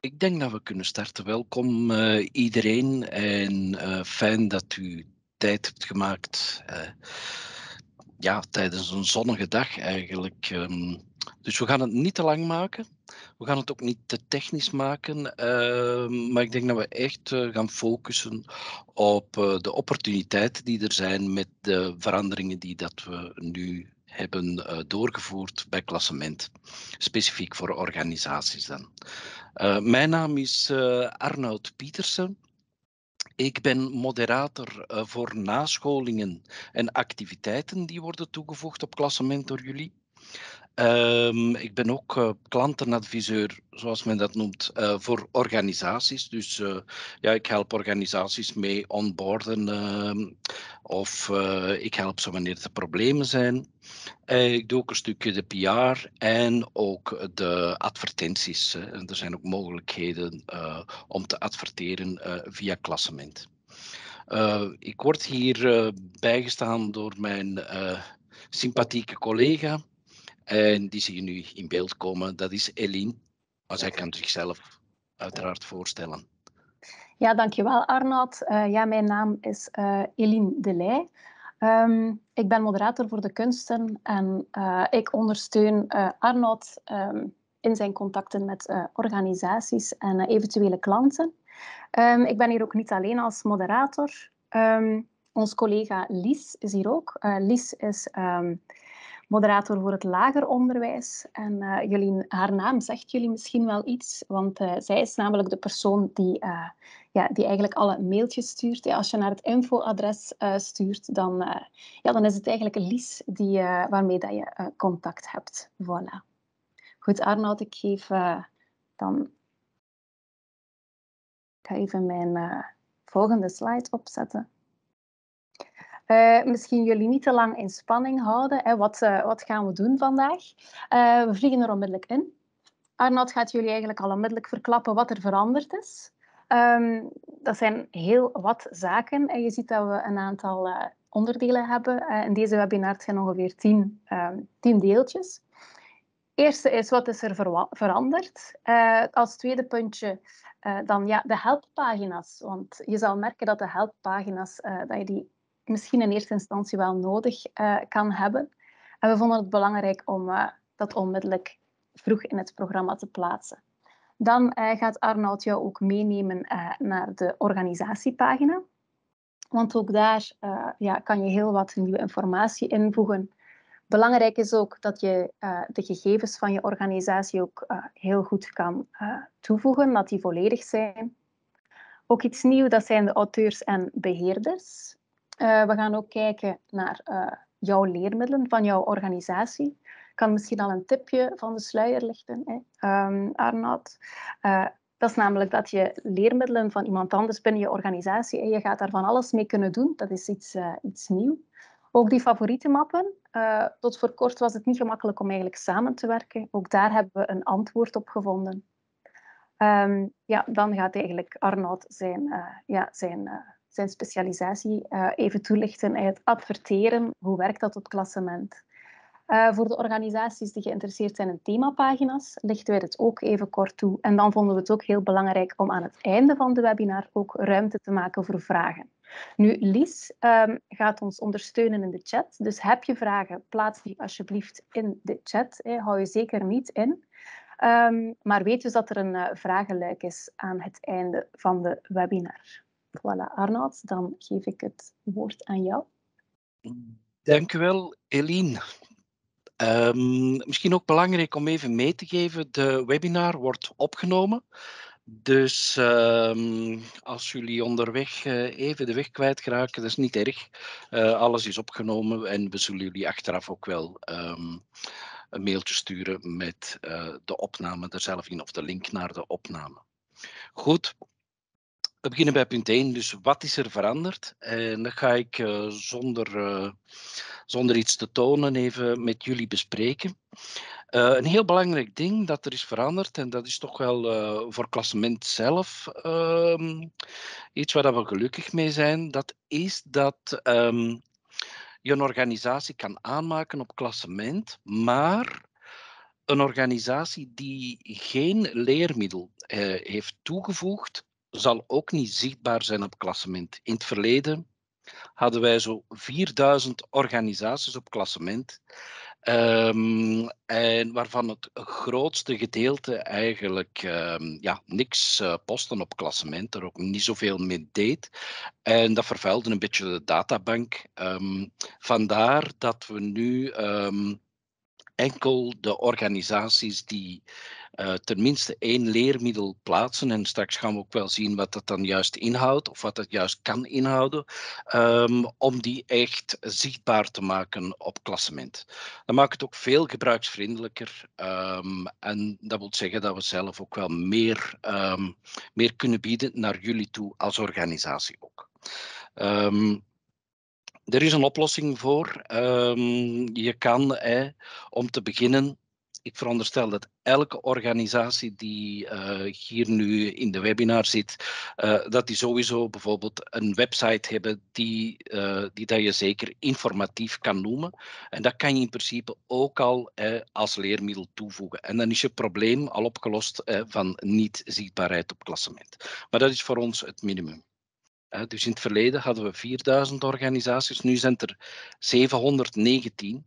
Ik denk dat we kunnen starten. Welkom eh, iedereen en eh, fijn dat u tijd hebt gemaakt. Eh, ja, tijdens een zonnige dag eigenlijk. Ehm, dus we gaan het niet te lang maken. We gaan het ook niet te technisch maken. Ehm, maar ik denk dat we echt gaan focussen op de opportuniteiten die er zijn met de veranderingen die dat we nu hebben eh, doorgevoerd bij klassement. Specifiek voor organisaties dan. Eh, mijn naam is eh, Arnoud Pietersen. Ik ben moderator voor nascholingen en activiteiten die worden toegevoegd op klassement door jullie. Ehm, ik ben ook eh, klantenadviseur, zoals men dat noemt, eh, voor organisaties. Dus eh, ja, ik help organisaties mee onboarden ehm, of ik help ze wanneer er problemen zijn. ik doe ook een stukje de PR en ook de advertenties. En er zijn ook mogelijkheden om te adverteren via klassement. ik word hier bijgestaan door mijn sympathieke collega. En die zie je nu in beeld komen. Dat is Eline. Maar zij kan zichzelf uiteraard voorstellen. Ja, dankjewel Arnoud. Uh, ja, mijn naam is eh, Eline Delay. Um, ehm, ik ben moderator voor de kunsten en eh, ik ondersteun Arnoud ehm, in zijn contacten met organisaties en eventuele klanten. Ehm, ik ben hier ook niet alleen als moderator. ons collega Lies is hier ook. Lies is moderator voor het lager onderwijs. En uh, haar naam zegt jullie misschien wel iets, want eh, zij is namelijk de persoon die, eh, ja, die eigenlijk alle mailtjes stuurt. Ja, als je naar het infoadres stuurt, dan, ja, dan is het eigenlijk Lies die, waarmee dat je contact hebt. Voilà. Goed, Arnoud, ik geef dan... Ik ga even mijn volgende slide opzetten. Eh, misschien jullie niet te lang in spanning houden. Hè. Wat, eh, wat, gaan we doen vandaag? Eh, we vliegen er onmiddellijk in. Arnoud gaat jullie eigenlijk al onmiddellijk verklappen wat er veranderd is. Ehm, dat zijn heel wat zaken. En je ziet dat we een aantal onderdelen hebben. in deze webinar zijn ongeveer tien, ehm, tien deeltjes eerste is, wat is er veranderd? als tweede puntje, dan ja, de helppagina's. Want je zal merken dat de helppagina's, dat je die misschien in eerste instantie wel nodig eh, kan hebben. En we vonden het belangrijk om eh, dat onmiddellijk vroeg in het programma te plaatsen. Dan eh, gaat Arnoud jou ook meenemen naar de organisatiepagina. Want ook daar ja, kan je heel wat nieuwe informatie invoegen. Belangrijk is ook dat je de gegevens van je organisatie ook heel goed kan toevoegen, dat die volledig zijn. Ook iets nieuws, dat zijn de auteurs en beheerders. Eh, we gaan ook kijken naar eh, jouw leermiddelen van jouw organisatie. Ik kan misschien al een tipje van de sluier lichten, hè, ehm, Arnoud. Eh, dat is namelijk dat je leermiddelen van iemand anders binnen je organisatie, en je gaat daar van alles mee kunnen doen. Dat is iets, iets nieuw. Ook die favoriete mappen. tot voor kort was het niet gemakkelijk om eigenlijk samen te werken. Ook daar hebben we een antwoord op gevonden. Ehm, ja, dan gaat eigenlijk Arnoud zijn, ja, zijn zijn specialisatie eh, even toelichten. Het adverteren, hoe werkt dat op klassement? Eh, voor de organisaties die geïnteresseerd zijn in themapagina's, lichten wij dit ook even kort toe. En dan vonden we het ook heel belangrijk om aan het einde van de webinar ook ruimte te maken voor vragen. Nu, Lies ehm, gaat ons ondersteunen in de chat. Dus heb je vragen, plaats die alsjeblieft in de chat. Hè. Hou je zeker niet in. Ehm, maar weet dus dat er een uh, vragenluik is aan het einde van de webinar. Voilà, Arnoud, dan geef ik het woord aan jou. Dank u wel, Eline. Ehm, misschien ook belangrijk om even mee te geven, de webinar wordt opgenomen. Dus ehm, als jullie onderweg eh, even de weg kwijtraken, dat is niet erg. Eh, alles is opgenomen en we zullen jullie achteraf ook wel ehm, een mailtje sturen met eh, de opname er zelf in of de link naar de opname. Goed, we beginnen bij punt 1, dus wat is er veranderd? En dat ga ik eh, zonder, eh, zonder iets te tonen even met jullie bespreken. Eh, een heel belangrijk ding dat er is veranderd, en dat is toch wel voor klassement zelf ehm, iets waar we gelukkig mee zijn, dat is dat ehm, je een organisatie kan aanmaken op klassement, maar een organisatie die geen leermiddel heeft toegevoegd, zal ook niet zichtbaar zijn op klassement. In het verleden hadden wij zo 4000 organisaties op klassement. Ehm, en waarvan het grootste gedeelte eigenlijk ehm, ja, niks eh, posten op klassement, er ook niet zoveel mee deed. En dat vervuilde een beetje de databank. Ehm, vandaar dat we nu enkel de organisaties die eh, tenminste één leermiddel plaatsen. En straks gaan we ook wel zien wat dat dan juist inhoudt of wat dat juist kan inhouden. Ehm, om die echt zichtbaar te maken op klassement. Dat maakt het ook veel gebruiksvriendelijker. Ehm, en dat wil zeggen dat we zelf ook wel meer, ehm, meer kunnen bieden naar jullie toe als organisatie ook. er is een oplossing voor. je kan, om te beginnen, ik veronderstel dat elke organisatie die eh, hier nu in de webinar zit, eh, dat die sowieso bijvoorbeeld een website hebben die, eh, die dat je zeker informatief kan noemen. En dat kan je in principe ook al eh, als leermiddel toevoegen. En dan is je probleem al opgelost eh, van niet zichtbaarheid op klassement. Maar dat is voor ons het minimum. Dus in het verleden hadden we 4000 organisaties, nu zijn er 719,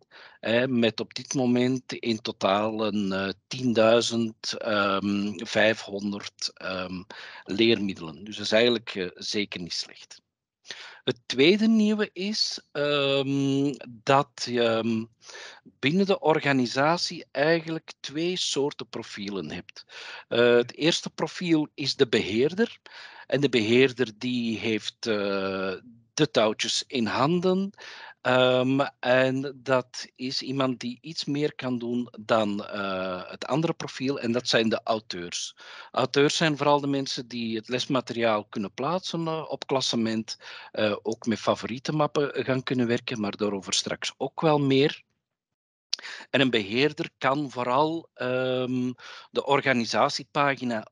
met op dit moment in totaal een 10.500 eh, ehm, ehm, leermiddelen. Dus dat is eigenlijk eh, zeker niet slecht. Het tweede nieuwe is ehm, dat je ehm, binnen de organisatie eigenlijk twee soorten profielen hebt. Eh, mhm. het eerste profiel is de beheerder. En de beheerder die heeft eh, de touwtjes in handen Ehm, en dat is iemand die iets meer kan doen dan eh, het andere profiel, en dat zijn de auteurs. Auteurs zijn vooral de mensen die het lesmateriaal kunnen plaatsen eh, op klassement, eh, ook met favoriete mappen gaan kunnen werken, maar daarover straks ook wel meer. En een beheerder kan vooral ehm, de organisatiepagina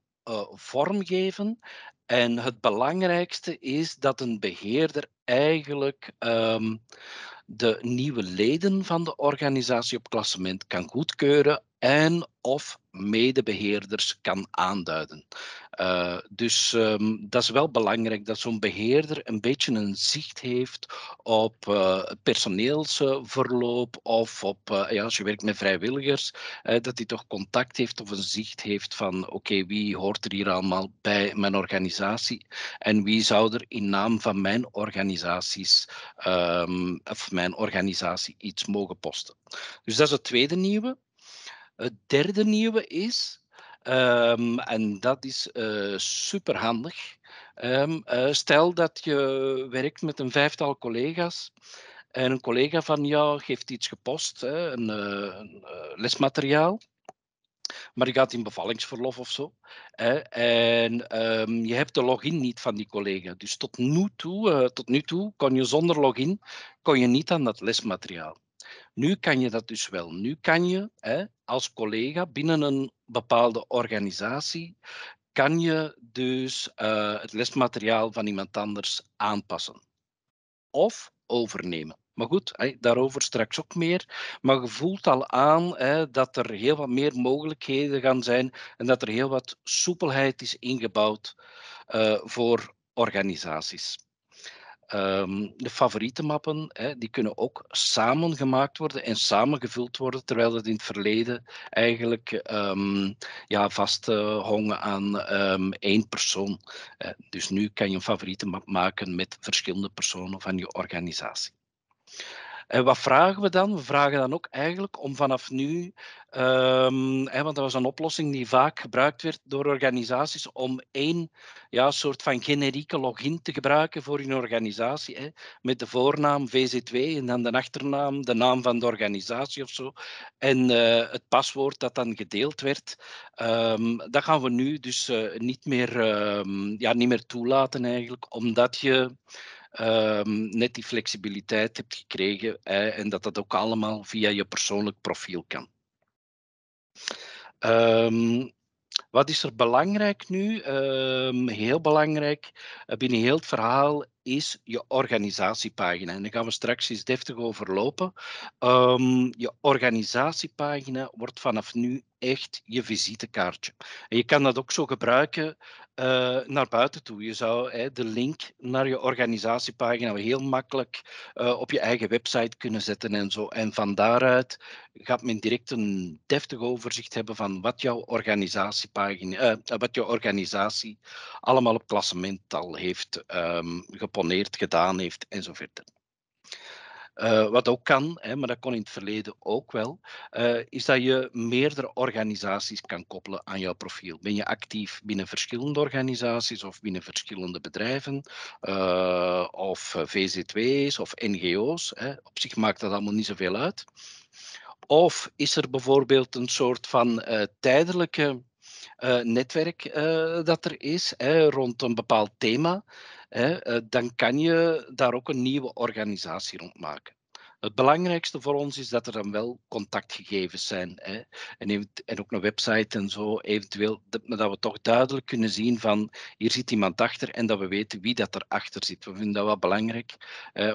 vormgeven en het belangrijkste is dat een beheerder eigenlijk ehm, de nieuwe leden van de organisatie op klassement kan goedkeuren en of medebeheerders kan aanduiden. Eh, dus ehm, dat is wel belangrijk dat zo'n beheerder een beetje een zicht heeft op eh, personeelsverloop of op, eh, ja, als je werkt met vrijwilligers, dat hij toch contact heeft of een zicht heeft van oké, wie hoort er hier allemaal bij mijn organisatie en wie zou er in naam van mijn organisaties ehm, of mijn organisatie iets mogen posten. Dus dat is het tweede nieuwe. Het derde nieuwe is, ehm, en dat is uh, superhandig. Ehm, eh, stel dat je werkt met een vijftal collega's en een collega van jou geeft iets gepost, een, eh, lesmateriaal maar je gaat in bevallingsverlof of zo. en ehm, je hebt de login niet van die collega. Dus tot nu toe, tot nu toe kon je zonder login kon je niet aan dat lesmateriaal. Nu kan je dat dus wel. Nu kan je hè, als collega binnen een bepaalde organisatie, kan je dus eh, het lesmateriaal van iemand anders aanpassen. Of overnemen. Maar goed, daarover straks ook meer. Maar je voelt al aan hè, dat er heel wat meer mogelijkheden gaan zijn en dat er heel wat soepelheid is ingebouwd eh, voor organisaties. Ehm, de favoriete mappen, hè, die kunnen ook samen gemaakt worden en samengevuld worden, terwijl het in het verleden eigenlijk um, ja, vasthongen eh, aan ehm, één persoon. dus nu kan je een favoriete map maken met verschillende personen van je organisatie. En wat vragen we dan? We vragen dan ook eigenlijk om vanaf nu, ehm, hè, want dat was een oplossing die vaak gebruikt werd door organisaties, om één ja, soort van generieke login te gebruiken voor hun organisatie. Hè, met de voornaam VC2 en dan de achternaam, de naam van de organisatie of zo. En eh, het paswoord dat dan gedeeld werd, ehm, dat gaan we nu dus eh, niet, meer, ehm, ja, niet meer toelaten eigenlijk, omdat je. Ehm, net die flexibiliteit hebt gekregen en dat dat ook allemaal via je persoonlijk profiel kan. Ehm, wat is er belangrijk nu? Ehm, heel belangrijk eh, binnen heel het verhaal is je organisatiepagina. En daar gaan we straks eens deftig over lopen. je organisatiepagina wordt vanaf nu echt je visitekaartje. En je kan dat ook zo gebruiken eh, naar buiten toe. Je zou de link naar je organisatiepagina heel makkelijk eh, op je eigen website kunnen zetten en zo. En van daaruit gaat men direct een deftig overzicht hebben van wat jouw organisatiepagina, eh, wat jouw organisatie allemaal op klassement al heeft ehm, geponeerd, gedaan heeft en zo verder. Eh, wat ook kan, hè, maar dat kon in het verleden ook wel, eh, is dat je meerdere organisaties kan koppelen aan jouw profiel. Ben je actief binnen verschillende organisaties of binnen verschillende bedrijven uh, of VZW's of NGO's? Hè. Op zich maakt dat allemaal niet zoveel uit. Of is er bijvoorbeeld een soort van tijdelijke eh, netwerk eh, dat er is hè, rond een bepaald thema, hè, eh, dan kan je daar ook een nieuwe organisatie rond maken. Het belangrijkste voor ons is dat er dan wel contactgegevens zijn. Hè? En, en, ook een website en zo, eventueel. Dat, dat, we toch duidelijk kunnen zien van hier zit iemand achter en dat we weten wie dat erachter zit. We vinden dat wel belangrijk,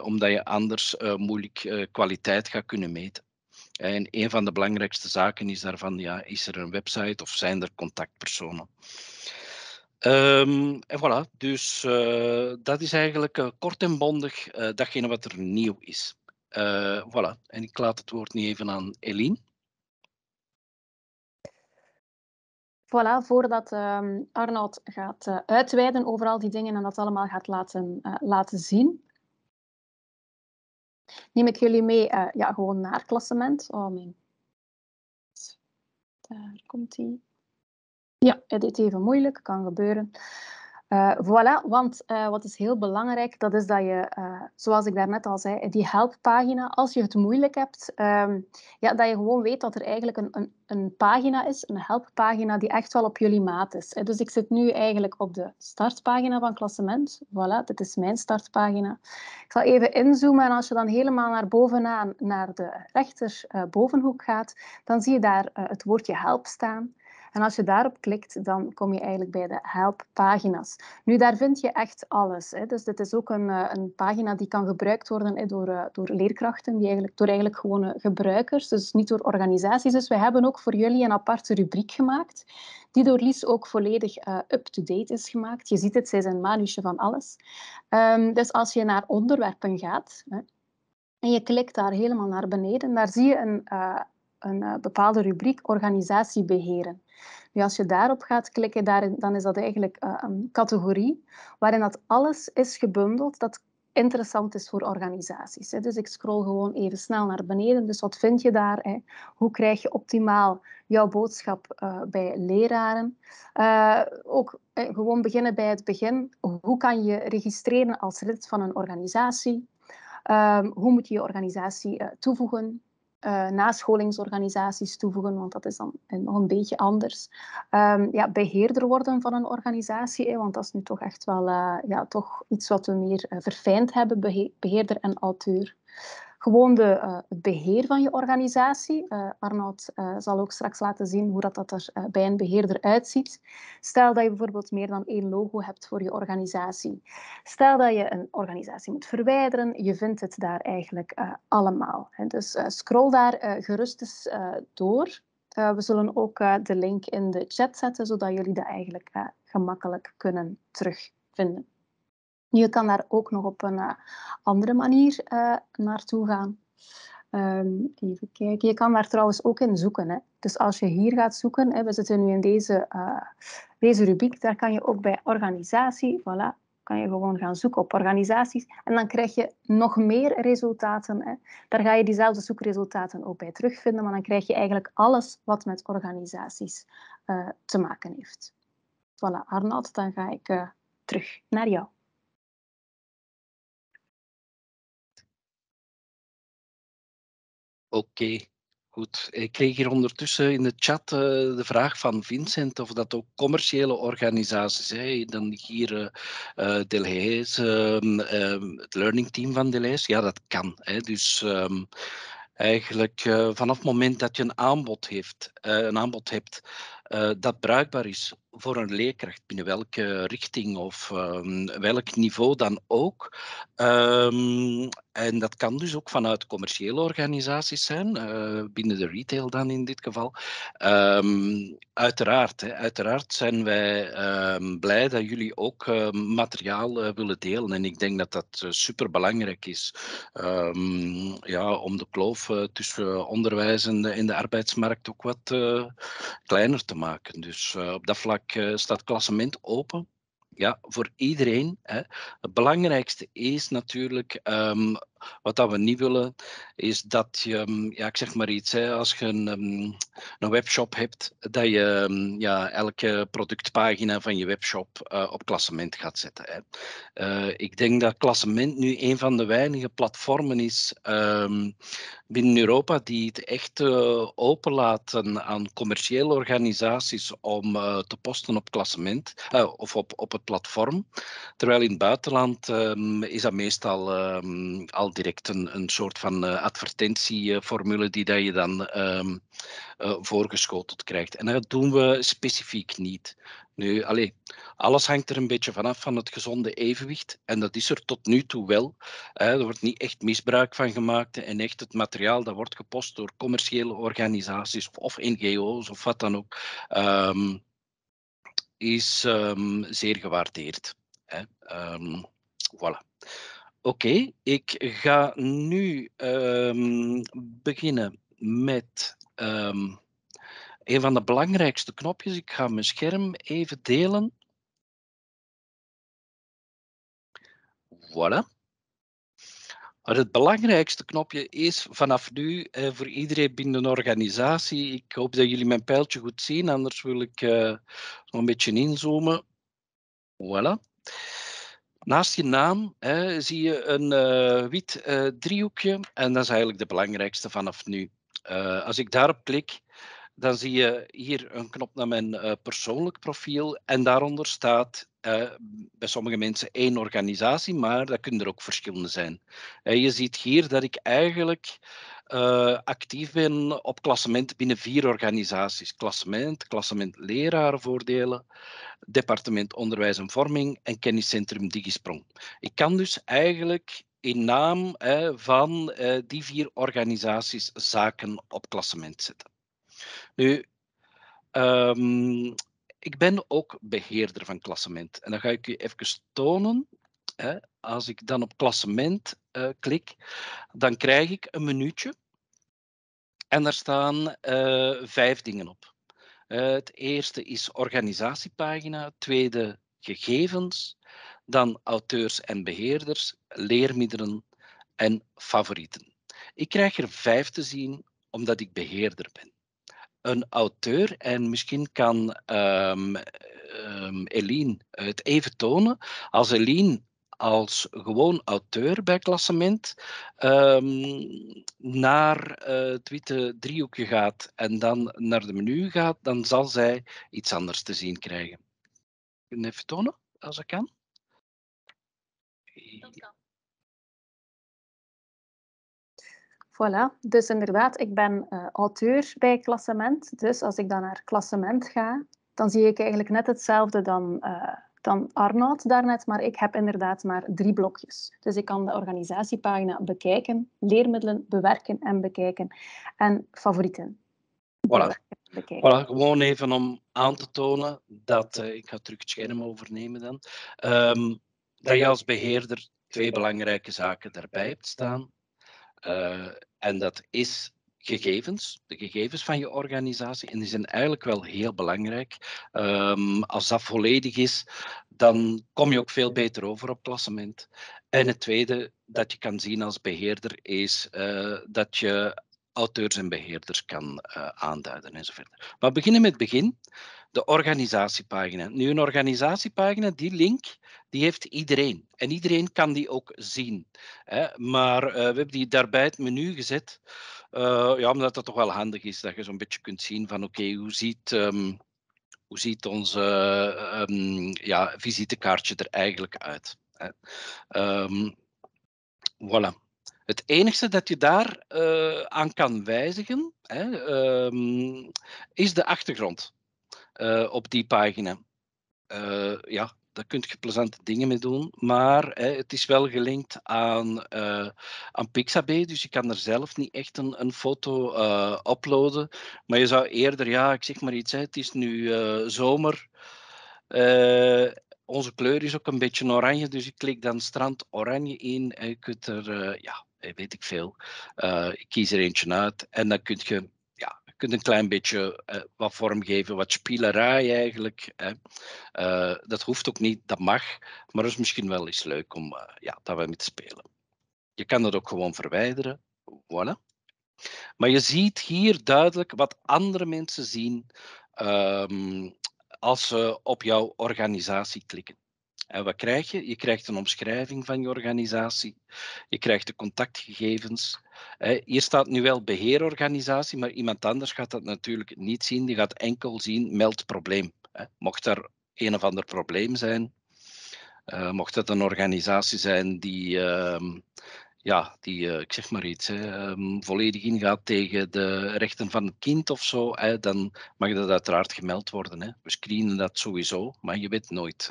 omdat je anders moeilijk kwaliteit gaat kunnen meten. En een van de belangrijkste zaken is daarvan, ja, is er een website of zijn er contactpersonen? Ehm, en voilà, dus eh, dat is eigenlijk eh, kort en bondig eh, datgene wat er nieuw is. voilà, en ik laat het woord nu even aan Eline. Voilà, voordat ehm, Arnold gaat uitweiden over al die dingen en dat allemaal gaat laten, laten zien, Neem ik jullie mee, uh, ja, gewoon naar klassement. Oh, mijn. Daar komt hij. Ja, het is even moeilijk, kan gebeuren. Eh, voilà, want eh, wat is heel belangrijk, dat is dat je, eh, zoals ik daarnet al zei, die helppagina, als je het moeilijk hebt, ehm, ja, dat je gewoon weet dat er eigenlijk een, een, een, pagina is, een helppagina, die echt wel op jullie maat is. Dus ik zit nu eigenlijk op de startpagina van Klassement. Voilà, dit is mijn startpagina. Ik zal even inzoomen en als je dan helemaal naar bovenaan, naar de rechterbovenhoek gaat, dan zie je daar het woordje help staan. En als je daarop klikt, dan kom je eigenlijk bij de helppagina's. Nu, daar vind je echt alles. Hè. Dus dit is ook een, eh, een pagina die kan gebruikt worden door, eh, door leerkrachten, die eigenlijk, door eigenlijk gewone gebruikers, dus niet door organisaties. Dus we hebben ook voor jullie een aparte rubriek gemaakt, die door Lies ook volledig eh, up-to-date is gemaakt. Je ziet het, zij is een manusje van alles. Ehm, dus als je naar onderwerpen gaat, hè, en je klikt daar helemaal naar beneden, daar zie je een, een bepaalde rubriek organisatie beheren als je daarop gaat klikken, dan is dat eigenlijk eh, een categorie waarin dat alles is gebundeld dat interessant is voor organisaties. Dus ik scroll gewoon even snel naar beneden. Dus wat vind je daar? Hoe krijg je optimaal jouw boodschap eh, bij leraren? Eh, ook gewoon beginnen bij het begin. Hoe kan je registreren als lid van een organisatie? Ehm, hoe moet je je organisatie toevoegen? uh, nascholingsorganisaties toevoegen, want dat is dan eh, nog een beetje anders. Ehm, ja, beheerder worden van een organisatie, want dat is nu toch echt wel eh, ja, toch iets wat we meer verfijnd hebben, beheerder en auteur. Gewoon de, eh, het beheer van je organisatie. Uh, Arnoud eh, zal ook straks laten zien hoe dat, dat er bij een beheerder uitziet. Stel dat je bijvoorbeeld meer dan één logo hebt voor je organisatie. Stel dat je een organisatie moet verwijderen. Je vindt het daar eigenlijk allemaal. Dus scroll daar gerust eens door. we zullen ook de link in de chat zetten, zodat jullie dat eigenlijk gemakkelijk kunnen terugvinden. Je kan daar ook nog op een eh, andere manier eh, naartoe gaan. Um, even kijken. Je kan daar trouwens ook in zoeken. Hè. Dus als je hier gaat zoeken, hè, we zitten nu in deze, uh, deze rubriek, daar kan je ook bij organisatie, voilà, kan je gewoon gaan zoeken op organisaties. En dan krijg je nog meer resultaten. Hè. Daar ga je diezelfde zoekresultaten ook bij terugvinden, maar dan krijg je eigenlijk alles wat met organisaties te maken heeft. Voilà, Arnold, dan ga ik terug naar jou. Oké, goed. Ik kreeg hier ondertussen in de chat eh, de vraag van Vincent of dat ook commerciële organisaties, hè, dan hier uh, het learning team van Delhaize, ja dat kan. Hè. Dus ehm, eigenlijk vanaf het moment dat je een aanbod, een aanbod hebt dat bruikbaar is voor een leerkracht, binnen welke richting of ehm, welk niveau dan ook. Ehm, en dat kan dus ook vanuit commerciële organisaties zijn, eh, binnen de retail dan in dit geval. Ehm, uiteraard, hè, uiteraard zijn wij blij dat jullie ook materiaal eh, willen delen. En ik denk dat dat eh, superbelangrijk is ja, om de kloof tussen onderwijs en de, en de arbeidsmarkt ook wat kleiner te maken. Dus op dat vlak vaak eh, staat klassement open. Ja, voor iedereen. Hè. Het belangrijkste is natuurlijk ehm, wat dat we niet willen, is dat je, mm, ja, ik zeg maar iets, hè, als je een, mm, een webshop hebt, dat je mm, ja, elke productpagina van je webshop eh, op klassement gaat zetten. Hè. Eh, ik denk dat klassement nu een van de weinige platformen is ehm, binnen Europa die het echt uh, openlaten aan commerciële organisaties om te posten op klassement of op, op het platform. Terwijl in het buitenland ehm, is dat meestal ehm, al direct een, een soort van eh, advertentieformule die dat je dan ehm, eh, voorgeschoteld krijgt. En dat doen we specifiek niet. Nu, allez, alles hangt er een beetje vanaf van het gezonde evenwicht. En dat is er tot nu toe wel. er wordt niet echt misbruik van gemaakt. En echt het materiaal dat wordt gepost door commerciële organisaties of NGO's of wat dan ook, ehm, is ehm, zeer gewaardeerd. Hè. Um, voilà. Oké, ik ga nu ehm, beginnen met ehm, een van de belangrijkste knopjes. Ik ga mijn scherm even delen. Voilà. het belangrijkste knopje is vanaf nu eh, voor iedereen binnen de organisatie. Ik hoop dat jullie mijn pijltje goed zien, anders wil ik eh, nog een beetje inzoomen. Voilà. Naast je naam hè, zie je een eh, wit eh, driehoekje en dat is eigenlijk de belangrijkste vanaf nu. Eh, als ik daarop klik, dan zie je hier een knop naar mijn eh, persoonlijk profiel. En daaronder staat eh, bij sommige mensen één organisatie, maar dat kunnen er ook verschillende zijn. Eh, je ziet hier dat ik eigenlijk actief ben op klassement binnen vier organisaties. Klassement, klassement lerarenvoordelen, departement onderwijs en vorming en kenniscentrum Digisprong. Ik kan dus eigenlijk in naam van die vier organisaties zaken op klassement zetten. Nu, ehm, ik ben ook beheerder van klassement. En dan ga ik u even tonen. Hè. Als ik dan op klassement eh, klik, dan krijg ik een minuutje. En daar staan eh, vijf dingen op. Eh, het eerste is organisatiepagina, tweede gegevens, dan auteurs en beheerders, leermiddelen en favorieten. Ik krijg er vijf te zien omdat ik beheerder ben een auteur. En misschien kan um, Eline het even tonen. Als Eline als gewoon auteur bij klassement ehm, naar eh, het witte driehoekje gaat en dan naar de menu gaat, dan zal zij iets anders te zien krijgen. Kun je even tonen, als dat kan? Dat kan. Voilà, dus inderdaad, ik ben eh, auteur bij klassement. Dus als ik dan naar klassement ga, dan zie ik eigenlijk net hetzelfde dan, uh, dan Arnoud daarnet, maar ik heb inderdaad maar drie blokjes. Dus ik kan de organisatiepagina bekijken, leermiddelen bewerken en bekijken en favorieten. Voilà. voilà. gewoon even om aan te tonen dat, eh, ik ga terug het scherm overnemen dan, ehm, dat je als beheerder twee belangrijke zaken daarbij hebt staan. Eh, en dat is gegevens, de gegevens van je organisatie. En die zijn eigenlijk wel heel belangrijk. Ehm, als dat volledig is, dan kom je ook veel beter over op klassement. En het tweede dat je kan zien als beheerder is eh, dat je auteurs en beheerders kan eh, aanduiden enzovoort. Maar we beginnen met het begin, de organisatiepagina. Nu, een organisatiepagina, die link, die heeft iedereen. En iedereen kan die ook zien. Hè? Maar eh, we hebben die daarbij het menu gezet, eh, ja, omdat dat toch wel handig is, dat je zo'n beetje kunt zien van oké, hoe ziet... Um, hoe ziet ons ehm, ja, visitekaartje er eigenlijk uit? Ehm, voilà. Het enige dat je daar eh, aan kan wijzigen, hè, ehm, is de achtergrond eh, op die pagina. Eh, ja, daar kun je plezante dingen mee doen, maar hè, het is wel gelinkt aan, aan Pixabay, dus je kan er zelf niet echt een, een foto uploaden. Maar je zou eerder, ja, ik zeg maar iets, het is nu zomer onze kleur is ook een beetje oranje, dus ik klik dan strand oranje in. En je kunt er, ja, eh, weet ik veel. Eh, ik kies er eentje uit en dan kun je kunt een klein beetje eh, wat vorm geven, wat spielerij eigenlijk. Hè. dat hoeft ook niet, dat mag, maar het is misschien wel eens leuk om ja, daar wel mee te spelen. Je kan dat ook gewoon verwijderen, voilà. Maar je ziet hier duidelijk wat andere mensen zien ehm, als ze op jouw organisatie klikken. En wat krijg je? Je krijgt een omschrijving van je organisatie. Je krijgt de contactgegevens. Hier staat nu wel beheerorganisatie, maar iemand anders gaat dat natuurlijk niet zien. Die gaat enkel zien meld probleem. Mocht er een of ander probleem zijn, eh, mocht het een organisatie zijn die, ehm, ja, die eh, ik zeg maar iets, ehm, volledig ingaat tegen de rechten van het kind of zo, dan mag dat uiteraard gemeld worden. We screenen dat sowieso, maar je weet nooit.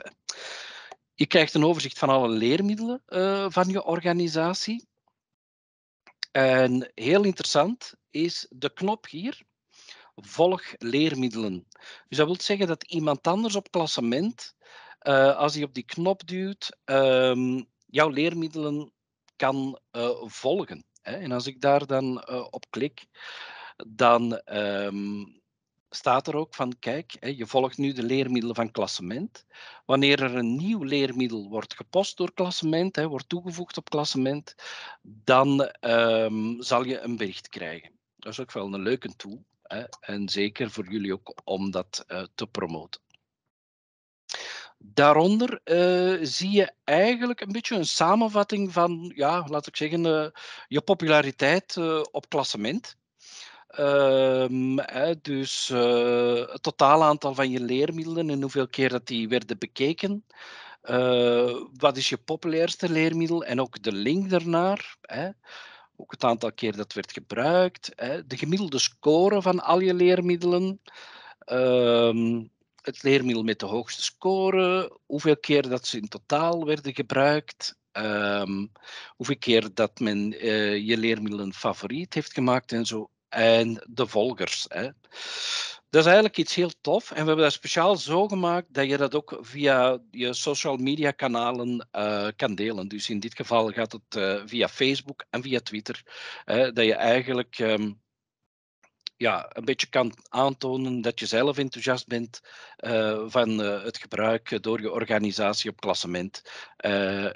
Je krijgt een overzicht van alle leermiddelen eh, van je organisatie. En heel interessant is de knop hier, volg leermiddelen. Dus dat wil zeggen dat iemand anders op klassement, eh, als hij op die knop duwt, ehm, jouw leermiddelen kan eh, volgen. Hè. En als ik daar dan op klik, dan ehm, staat er ook van, kijk, je volgt nu de leermiddelen van klassement. Wanneer er een nieuw leermiddel wordt gepost door klassement, wordt toegevoegd op klassement, dan ehm, zal je een bericht krijgen. Dat is ook wel een leuke tool. Hè, en zeker voor jullie ook om dat eh, te promoten. Daaronder eh, zie je eigenlijk een beetje een samenvatting van, ja, laat ik zeggen, eh, je populariteit op klassement. Ehm, dus eh, het totaal aantal van je leermiddelen en hoeveel keer dat die werden bekeken. Eh, wat is je populairste leermiddel en ook de link daarnaar. Hè. Ook het aantal keer dat werd gebruikt. Hè. De gemiddelde score van al je leermiddelen. Ehm, het leermiddel met de hoogste score. Hoeveel keer dat ze in totaal werden gebruikt. Ehm, hoeveel keer dat men uh, je leermiddelen favoriet heeft gemaakt en zo en de volgers. Hè. Dat is eigenlijk iets heel tof. En we hebben dat speciaal zo gemaakt dat je dat ook via je social media kanalen eh, kan delen. Dus in dit geval gaat het eh, via Facebook en via Twitter. Hè, dat je eigenlijk ehm, ja, een beetje kan aantonen dat je zelf enthousiast bent eh, van het gebruik door je organisatie op klassement.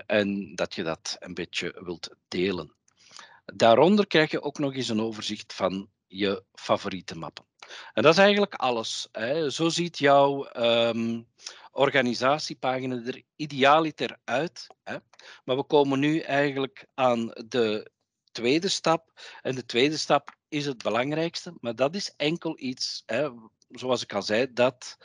en dat je dat een beetje wilt delen. Daaronder krijg je ook nog eens een overzicht van je favoriete mappen. En dat is eigenlijk alles. Hè. Zo ziet jouw ehm, organisatiepagina er idealiter uit. Hè. Maar we komen nu eigenlijk aan de tweede stap. En de tweede stap is het belangrijkste, maar dat is enkel iets, hè, zoals ik al zei, dat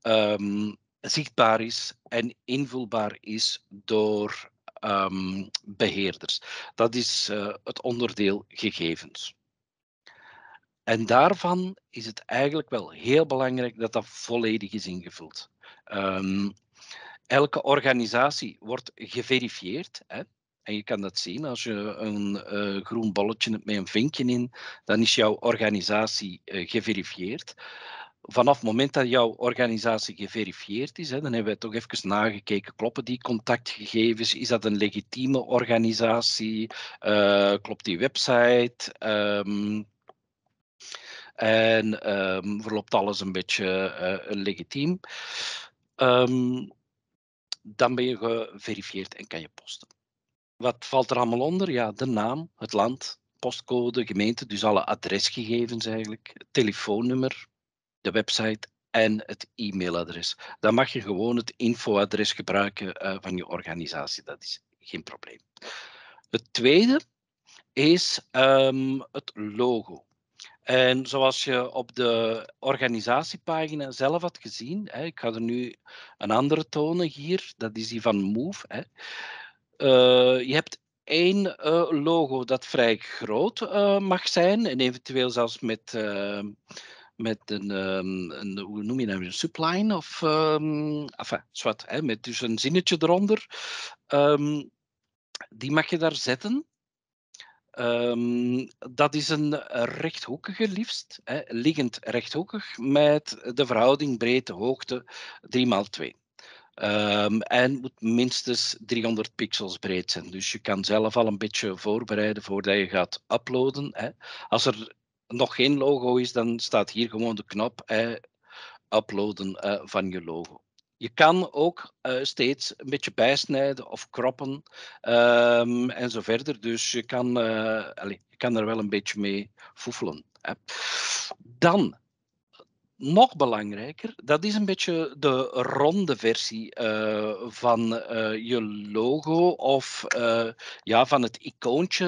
ehm, zichtbaar is en invulbaar is door Ehm, beheerders. Dat is eh, het onderdeel gegevens. En daarvan is het eigenlijk wel heel belangrijk dat dat volledig is ingevuld. Ehm, elke organisatie wordt geverifieerd. Hè? En je kan dat zien als je een eh, groen bolletje hebt met een vinkje in, dan is jouw organisatie eh, geverifieerd vanaf het moment dat jouw organisatie geverifieerd is, hè, dan hebben we toch even nagekeken, kloppen die contactgegevens, is dat een legitieme organisatie, eh, klopt die website? Ehm, en ehm, verloopt alles een beetje eh, legitiem. Ehm, dan ben je geverifieerd en kan je posten. Wat valt er allemaal onder? Ja, de naam, het land, postcode, gemeente, dus alle adresgegevens eigenlijk, telefoonnummer, de website en het e-mailadres. Dan mag je gewoon het infoadres gebruiken eh, van je organisatie. Dat is geen probleem. Het tweede is ehm, het logo. En zoals je op de organisatiepagina zelf had gezien, hè, ik ga er nu een andere tonen hier, dat is die van Move. Hè. Eh, je hebt één eh, logo dat vrij groot mag zijn en eventueel zelfs met ehm, met een, ehm, een, hoe noem je dat een subline of, um, enfin, zwart, hè, met dus een zinnetje eronder. Ehm, die mag je daar zetten. dat is een rechthoekige liefst, hè, liggend rechthoekig, met de verhouding breedte-hoogte 3x2. en moet minstens 300 pixels breed zijn. Dus je kan zelf al een beetje voorbereiden voordat je gaat uploaden. Hè. Als er nog geen logo is, dan staat hier gewoon de knop eh, uploaden eh, van je logo. Je kan ook eh, steeds een beetje bijsnijden of kroppen ehm, en zo verder. Dus je kan, uh, eh, allez, je kan er wel een beetje mee foefelen. Dan nog belangrijker, dat is een beetje de ronde versie eh, van eh, je logo of eh, ja, van het icoontje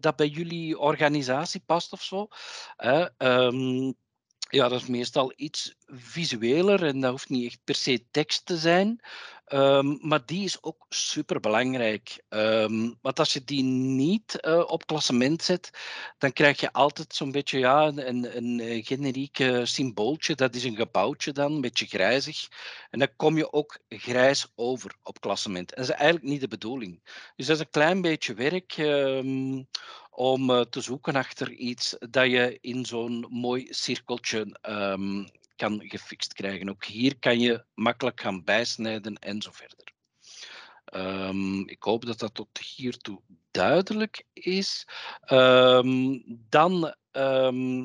dat bij jullie organisatie past of zo. Ehm, ja, dat is meestal iets visueler en dat hoeft niet echt per se tekst te zijn. Ehm, maar die is ook super belangrijk. Ehm, want als je die niet eh, op klassement zet, dan krijg je altijd zo'n beetje ja, een, een eh, generiek symbooltje. Dat is een gebouwtje dan, een beetje grijzig. En dan kom je ook grijs over op klassement. En dat is eigenlijk niet de bedoeling. Dus dat is een klein beetje werk. Ehm, om eh, te zoeken achter iets dat je in zo'n mooi cirkeltje um, kan gefixt krijgen. Ook hier kan je makkelijk gaan bijsnijden en zo verder. Ehm, ik hoop dat dat tot hiertoe duidelijk is. Ehm, dan ehm,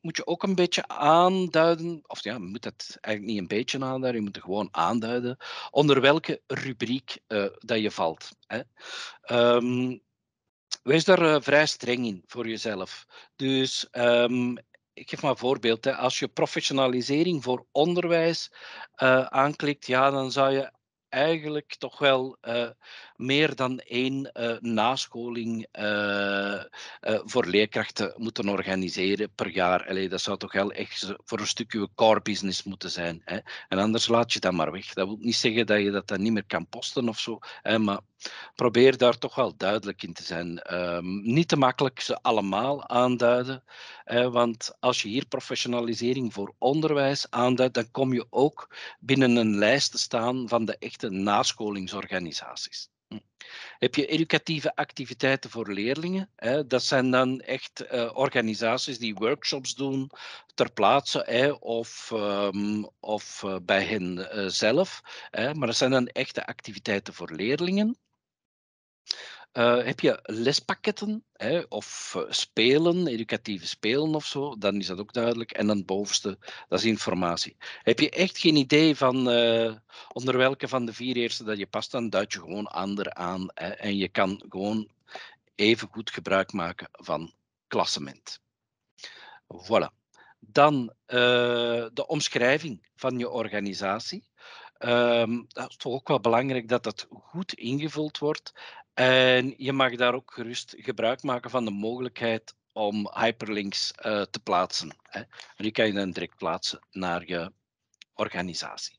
moet je ook een beetje aanduiden, of ja, je moet dat eigenlijk niet een beetje aanduiden, je moet er gewoon aanduiden onder welke rubriek eh, dat je valt. Hè. wees daar eh, vrij streng in voor jezelf. Dus ik geef maar een voorbeeld. Hè. Als je professionalisering voor onderwijs eh, aanklikt, ja, dan zou je eigenlijk toch wel eh, meer dan één eh, nascholing eh, eh, voor leerkrachten moeten organiseren per jaar. dat zou toch wel echt voor een stukje je core business moeten zijn. Hè? En anders laat je dat maar weg. Dat wil niet zeggen dat je dat dan niet meer kan posten of zo. Hè? Maar probeer daar toch wel duidelijk in te zijn. Ehm, niet te makkelijk ze allemaal aanduiden. Hè, want als je hier professionalisering voor onderwijs aanduidt, dan kom je ook binnen een lijst te staan van de echte nascholingsorganisaties. Heb je educatieve activiteiten voor leerlingen? Dat zijn dan echt eh, organisaties die workshops doen ter plaatse of, ehm, of eh, bij hen eh, zelf. Maar dat zijn dan echte activiteiten voor leerlingen. Eh, heb je lespakketten hè, of eh, spelen, educatieve spelen of zo, dan is dat ook duidelijk. En dan bovenste, dat is informatie. Heb je echt geen idee van eh, onder welke van de vier eerste dat je past, dan duid je gewoon ander aan. Hè, en je kan gewoon even goed gebruik maken van klassement. Voilà. Dan de omschrijving van je organisatie. Ehm, dat is toch ook wel belangrijk dat dat goed ingevuld wordt. En je mag daar ook gerust gebruik maken van de mogelijkheid om hyperlinks eh, te plaatsen. Hè. En die kan je dan direct plaatsen naar je organisatie.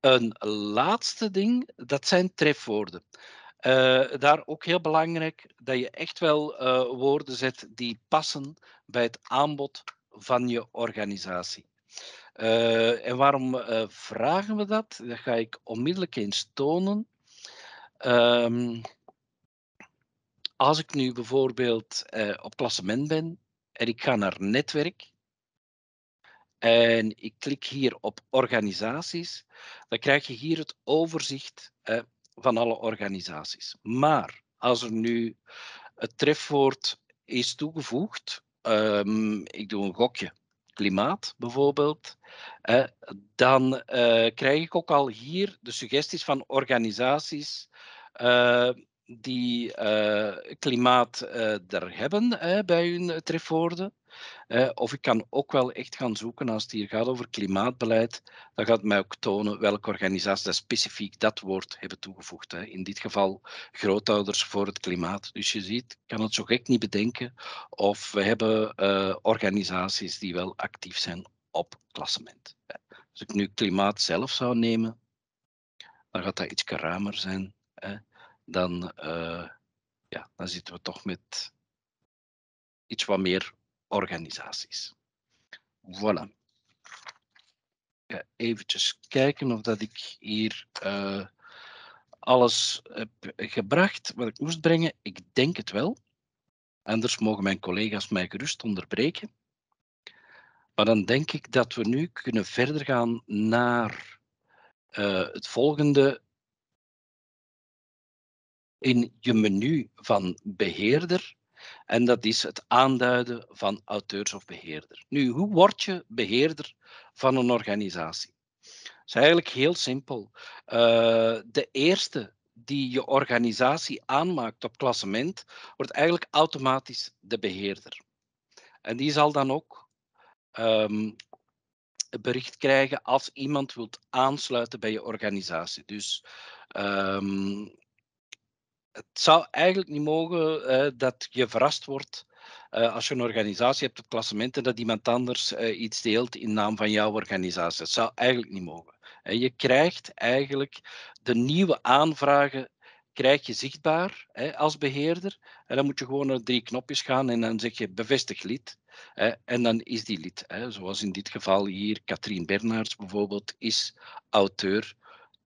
Een laatste ding, dat zijn trefwoorden. Eh, daar ook heel belangrijk dat je echt wel eh, woorden zet die passen bij het aanbod van je organisatie. en waarom vragen we dat? Dat ga ik onmiddellijk eens tonen. Ehm, als ik nu bijvoorbeeld eh, op klassement ben en ik ga naar netwerk en ik klik hier op organisaties, dan krijg je hier het overzicht van alle organisaties. Maar als er nu het trefwoord is toegevoegd, ehm, ik doe een gokje, klimaat bijvoorbeeld, dan eh, krijg ik ook al hier de suggesties van organisaties eh, die eh, klimaat uh, eh, daar hebben bij hun trefwoorden. Eh, of ik kan ook wel echt gaan zoeken als het hier gaat over klimaatbeleid. Dan gaat mij ook tonen welke organisaties specifiek dat woord hebben toegevoegd. Hè. In dit geval grootouders voor het klimaat. Dus je ziet, ik kan het zo gek niet bedenken. Of we hebben organisaties die wel actief zijn op klassement. Als ik nu klimaat zelf zou nemen, dan gaat dat iets ruimer zijn dan, eh, ja, dan zitten we toch met iets wat meer organisaties. Voilà. Ja, eventjes kijken of dat ik hier eh, alles heb gebracht wat ik moest brengen. Ik denk het wel. Anders mogen mijn collega's mij gerust onderbreken. Maar dan denk ik dat we nu kunnen verder gaan naar eh, het volgende in je menu van beheerder. En dat is het aanduiden van auteurs of beheerder. Nu, hoe word je beheerder van een organisatie? Het is eigenlijk heel simpel. Eh, de eerste die je organisatie aanmaakt op klassement, wordt eigenlijk automatisch de beheerder. En die zal dan ook um, een bericht krijgen als iemand wilt aansluiten bij je organisatie. Dus ehm, het zou eigenlijk niet mogen eh, dat je verrast wordt eh, als je een organisatie hebt, op klassementen dat iemand anders eh, iets deelt in naam van jouw organisatie. Dat zou eigenlijk niet mogen. En je krijgt eigenlijk de nieuwe aanvragen krijg je zichtbaar hè, als beheerder. En dan moet je gewoon naar drie knopjes gaan en dan zeg je bevestig lid. Hè, en dan is die lid. Hè. Zoals in dit geval hier, Katrien Bernaerts bijvoorbeeld, is auteur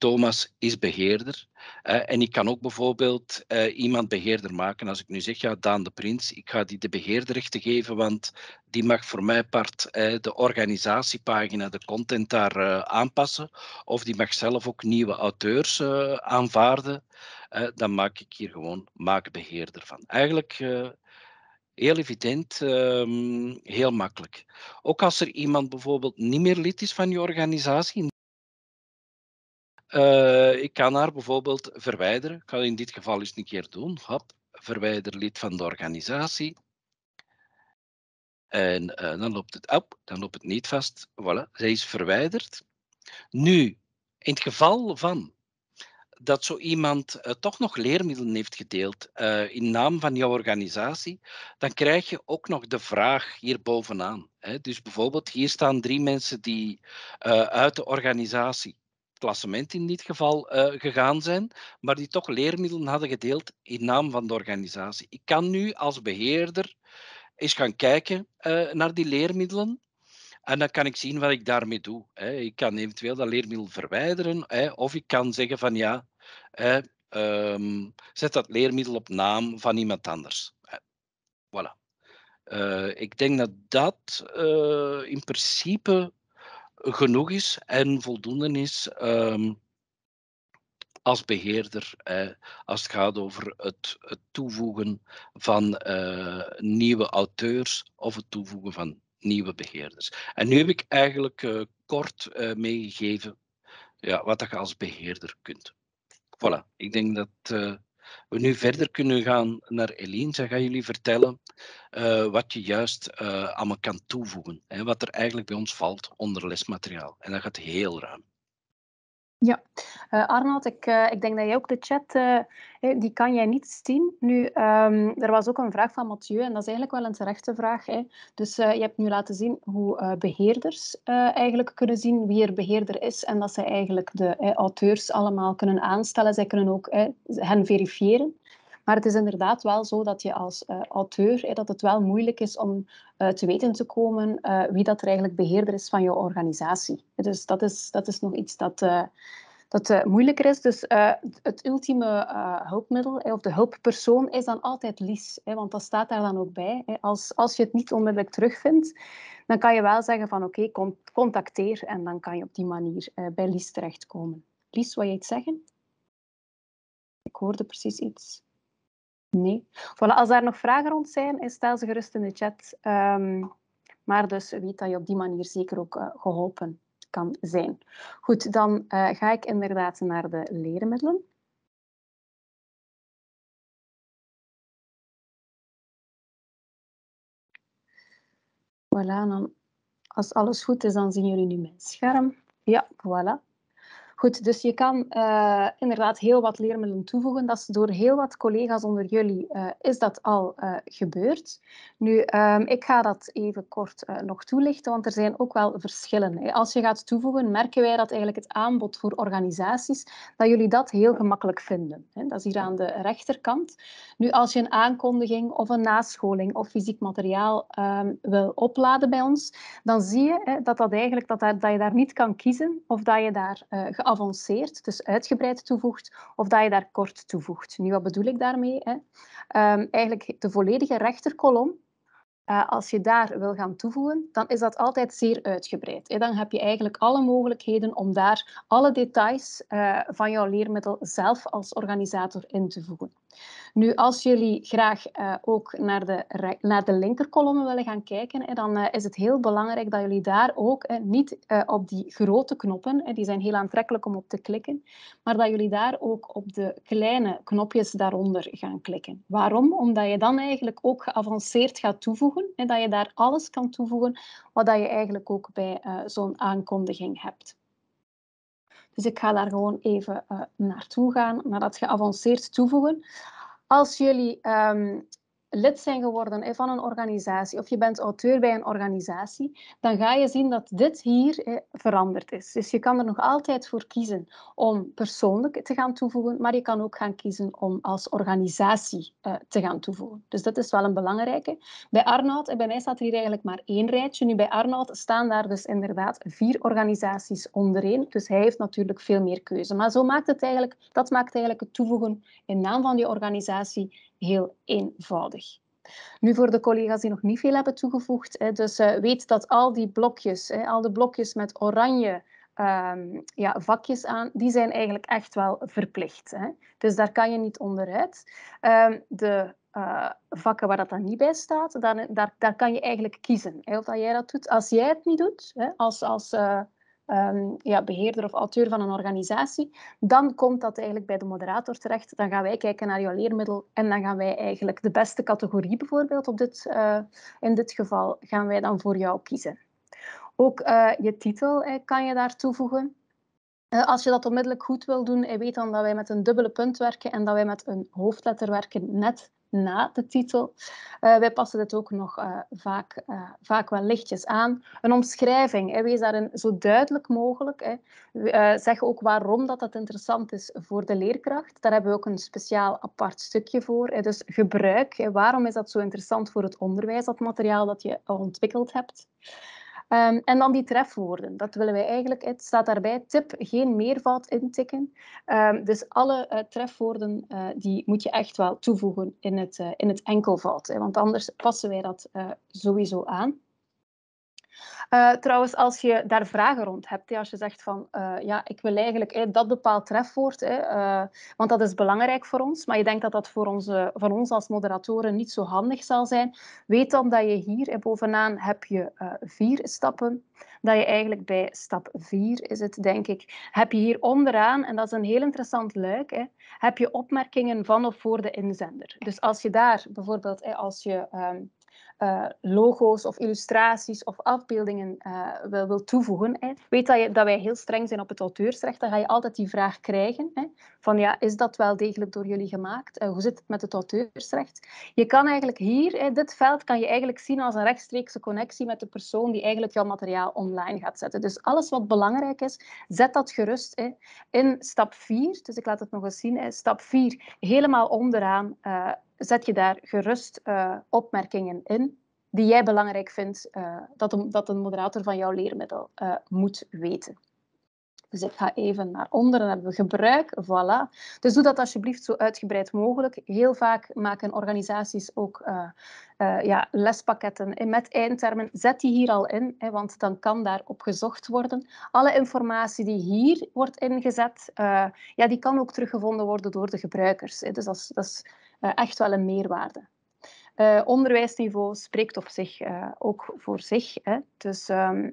Thomas is beheerder. en ik kan ook bijvoorbeeld eh, iemand beheerder maken. Als ik nu zeg, ja, Daan de Prins, ik ga die de beheerderrechten geven, want die mag voor mijn part de organisatiepagina, de content daar eh, aanpassen. Of die mag zelf ook nieuwe auteurs eh, aanvaarden. dan maak ik hier gewoon maakbeheerder van. Eigenlijk heel evident, ehm, heel makkelijk. Ook als er iemand bijvoorbeeld niet meer lid is van je organisatie, eh, ik kan haar bijvoorbeeld verwijderen. Ik ga in dit geval eens een keer doen. Hop, verwijder lid van de organisatie. En eh, dan loopt het op, dan loopt het niet vast. Voilà, zij is verwijderd. Nu, in het geval van dat zo iemand eh, toch nog leermiddelen heeft gedeeld uh, in naam van jouw organisatie, dan krijg je ook nog de vraag hier bovenaan. Hè. Dus bijvoorbeeld, hier staan drie mensen die uit de organisatie klassement in dit geval uh, gegaan zijn, maar die toch leermiddelen hadden gedeeld in naam van de organisatie. Ik kan nu als beheerder eens gaan kijken eh, naar die leermiddelen. En dan kan ik zien wat ik daarmee doe. Ik kan eventueel dat leermiddel verwijderen, of ik kan zeggen van ja, ehm, zet dat leermiddel op naam van iemand anders. Eh, voilà. ik denk dat dat in principe genoeg is en voldoende is ehm, als beheerder, eh, als het gaat over het, het toevoegen van eh, nieuwe auteurs of het toevoegen van nieuwe beheerders. En nu heb ik eigenlijk eh, kort eh, meegegeven ja, wat je als beheerder kunt. Voilà, ik denk dat we nu verder kunnen gaan naar Eline. Zij gaat jullie vertellen eh, wat je juist eh, aan me kan toevoegen. Hè, wat er eigenlijk bij ons valt onder lesmateriaal. En dat gaat heel ruim. Ja, uh, Arnold, ik, eh, ik denk dat jij ook de chat, uh, die kan jij niet zien. Nu, ehm, er was ook een vraag van Mathieu en dat is eigenlijk wel een terechte vraag. Hè. Dus je hebt nu laten zien hoe beheerders eigenlijk kunnen zien wie er beheerder is en dat zij eigenlijk de auteurs allemaal kunnen aanstellen. Zij kunnen ook hen verifiëren. Maar het is inderdaad wel zo dat je als eh, auteur, dat het wel moeilijk is om eh, te weten te komen eh, wie dat er eigenlijk beheerder is van je organisatie. Dus dat is, dat is nog iets dat dat moeilijker is. Dus het ultieme hulpmiddel of de hulppersoon is dan altijd Lies. want dat staat daar dan ook bij. Als, als je het niet onmiddellijk terugvindt, dan kan je wel zeggen van oké, contacteer. En dan kan je op die manier bij Lies terechtkomen. Lies, wil je iets zeggen? Ik hoorde precies iets. Nee. Voilà, als daar nog vragen rond zijn, eh, stel ze gerust in de chat. Ehm, maar dus weet dat je op die manier zeker ook eh, geholpen kan zijn. Goed, dan eh, ga ik inderdaad naar de leermiddelen. Voilà, dan, als alles goed is, dan zien jullie nu mijn scherm. Ja, voilà. Goed, dus je kan eh, inderdaad heel wat leermiddelen toevoegen. Dat is door heel wat collega's onder jullie eh, is dat al uh, gebeurd. Nu, ehm, ik ga dat even kort nog toelichten, want er zijn ook wel verschillen. Als je gaat toevoegen, merken wij dat eigenlijk het aanbod voor organisaties, dat jullie dat heel gemakkelijk vinden. Dat is hier aan de rechterkant. Nu, als je een aankondiging of een nascholing of fysiek materiaal ehm, wil opladen bij ons, dan zie je dat, dat, eigenlijk, dat, dat je daar niet kan kiezen of dat je daar uh, geavanceerd, dus uitgebreid toevoegt, of dat je daar kort toevoegt. Nu, wat bedoel ik daarmee? Hè? Ehm, eigenlijk de volledige rechterkolom, eh, als je daar wil gaan toevoegen, dan is dat altijd zeer uitgebreid. Hè? Dan heb je eigenlijk alle mogelijkheden om daar alle details eh, van jouw leermiddel zelf als organisator in te voegen. Nu, als jullie graag eh, ook naar de, naar de linkerkolommen willen gaan kijken, dan eh, is het heel belangrijk dat jullie daar ook eh, niet op die grote knoppen, die zijn heel aantrekkelijk om op te klikken, maar dat jullie daar ook op de kleine knopjes daaronder gaan klikken. Waarom? Omdat je dan eigenlijk ook geavanceerd gaat toevoegen en dat je daar alles kan toevoegen wat dat je eigenlijk ook bij zo'n aankondiging hebt. Dus ik ga daar gewoon even eh, naartoe gaan, naar dat geavanceerd toevoegen. Als jullie ehm, lid zijn geworden van een organisatie of je bent auteur bij een organisatie, dan ga je zien dat dit hier veranderd is. Dus je kan er nog altijd voor kiezen om persoonlijk te gaan toevoegen, maar je kan ook gaan kiezen om als organisatie eh, te gaan toevoegen. Dus dat is wel een belangrijke. Bij Arnoud, en bij mij staat hier eigenlijk maar één rijtje. Nu bij Arnoud staan daar dus inderdaad vier organisaties ondereen. Dus hij heeft natuurlijk veel meer keuze. Maar zo maakt het eigenlijk, dat maakt eigenlijk het toevoegen in naam van die organisatie heel eenvoudig. Nu voor de collega's die nog niet veel hebben toegevoegd, dus eh, weet dat al die blokjes, al de blokjes met oranje ehm, ja, vakjes aan, die zijn eigenlijk echt wel verplicht. Dus daar kan je niet onderuit. Ehm, de eh, vakken waar dat dan niet bij staat, dan, daar, daar kan je eigenlijk kiezen. Hè, of dat jij dat doet. Als jij het niet doet, hè, als, als uh, Ehm, ja, beheerder of auteur van een organisatie, dan komt dat eigenlijk bij de moderator terecht. Dan gaan wij kijken naar jouw leermiddel en dan gaan wij eigenlijk de beste categorie bijvoorbeeld op dit, eh, in dit geval, gaan wij dan voor jou kiezen. Ook eh, je titel eh, kan je daar toevoegen. Als je dat onmiddellijk goed wil doen, weet dan dat wij met een dubbele punt werken en dat wij met een hoofdletter werken, net na de titel. Eh, wij passen dit ook nog eh, vaak, eh, vaak wel lichtjes aan. Een omschrijving, hè, wees daarin zo duidelijk mogelijk. Hè. zeg ook waarom dat, dat interessant is voor de leerkracht. Daar hebben we ook een speciaal apart stukje voor. Hè. Dus gebruik, hè. waarom is dat zo interessant voor het onderwijs, dat materiaal dat je ontwikkeld hebt. Ehm, en dan die trefwoorden. Dat willen wij eigenlijk, het staat daarbij, tip, geen meervoud intikken. Um, dus alle eh, trefwoorden eh, die moet je echt wel toevoegen in het, eh, in het enkelvoud. Hè, want anders passen wij dat sowieso aan. Eh, trouwens, als je daar vragen rond hebt, hè, als je zegt van eh, ja, ik wil eigenlijk eh, dat bepaald trefwoord, hè, want dat is belangrijk voor ons, maar je denkt dat dat voor, onze, van ons als moderatoren niet zo handig zal zijn, weet dan dat je hier bovenaan heb je vier stappen, dat je eigenlijk bij stap vier is het, denk ik, heb je hier onderaan, en dat is een heel interessant luik, hè, heb je opmerkingen van of voor de inzender. Dus als je daar bijvoorbeeld, als je ehm, eh, logo's of illustraties of afbeeldingen eh, wil, toevoegen. Hè. Weet dat, je, dat wij heel streng zijn op het auteursrecht, dan ga je altijd die vraag krijgen. Hè, van ja, is dat wel degelijk door jullie gemaakt? Eh, hoe zit het met het auteursrecht? Je kan eigenlijk hier, hè, dit veld, kan je eigenlijk zien als een rechtstreekse connectie met de persoon die eigenlijk jouw materiaal online gaat zetten. Dus alles wat belangrijk is, zet dat gerust hè, in stap 4. Dus ik laat het nog eens zien. Hè, stap 4, helemaal onderaan zet je daar gerust opmerkingen in die jij belangrijk vindt eh, dat, een, dat, moderator van jouw leermiddel eh, moet weten. Dus ik ga even naar onder en hebben we gebruik. Voilà. Dus doe dat alsjeblieft zo uitgebreid mogelijk. Heel vaak maken organisaties ook eh, ja, lespakketten en met eindtermen. Zet die hier al in, hè, want dan kan daarop gezocht worden. Alle informatie die hier wordt ingezet, ja, die kan ook teruggevonden worden door de gebruikers. Hè. Dus dat is echt wel een meerwaarde. Eh, onderwijsniveau spreekt op zich eh, ook voor zich. Hè. Dus ehm,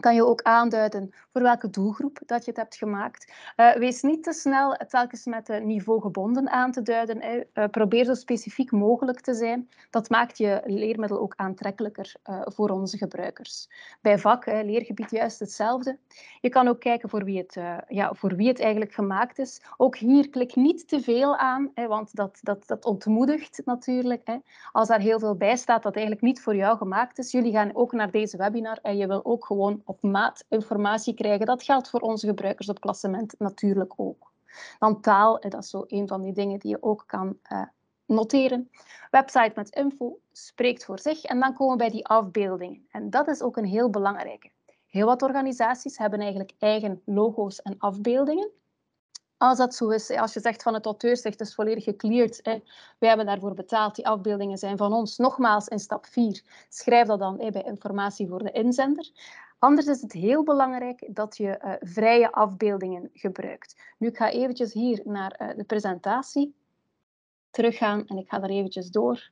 kan je ook aanduiden voor welke doelgroep dat je het hebt gemaakt. Eh, wees niet te snel telkens met het niveau gebonden aan te duiden. Hè. Eh, probeer zo specifiek mogelijk te zijn. Dat maakt je leermiddel ook aantrekkelijker eh, voor onze gebruikers. Bij vak, hè, leergebied juist hetzelfde. Je kan ook kijken voor wie, het, ja, voor wie het eigenlijk gemaakt is. Ook hier klik niet te veel aan, hè, want dat, dat, dat ontmoedigt natuurlijk. Hè. Als daar heel veel bij staat dat eigenlijk niet voor jou gemaakt is. Jullie gaan ook naar deze webinar en je wil ook gewoon op maat informatie krijgen. Dat geldt voor onze gebruikers op klassement natuurlijk ook. Dan taal, dat is zo een van die dingen die je ook kan eh, noteren. Website met info spreekt voor zich. En dan komen bij die afbeeldingen. En dat is ook een heel belangrijke. Heel wat organisaties hebben eigenlijk eigen logo's en afbeeldingen. Als dat zo is, als je zegt van het auteursrecht is volledig gecleared, hè, wij hebben daarvoor betaald, die afbeeldingen zijn van ons. Nogmaals in stap 4, schrijf dat dan hè, bij informatie voor de inzender. Anders is het heel belangrijk dat je eh, vrije afbeeldingen gebruikt. Nu, ik ga eventjes hier naar eh, de presentatie teruggaan en ik ga daar eventjes door.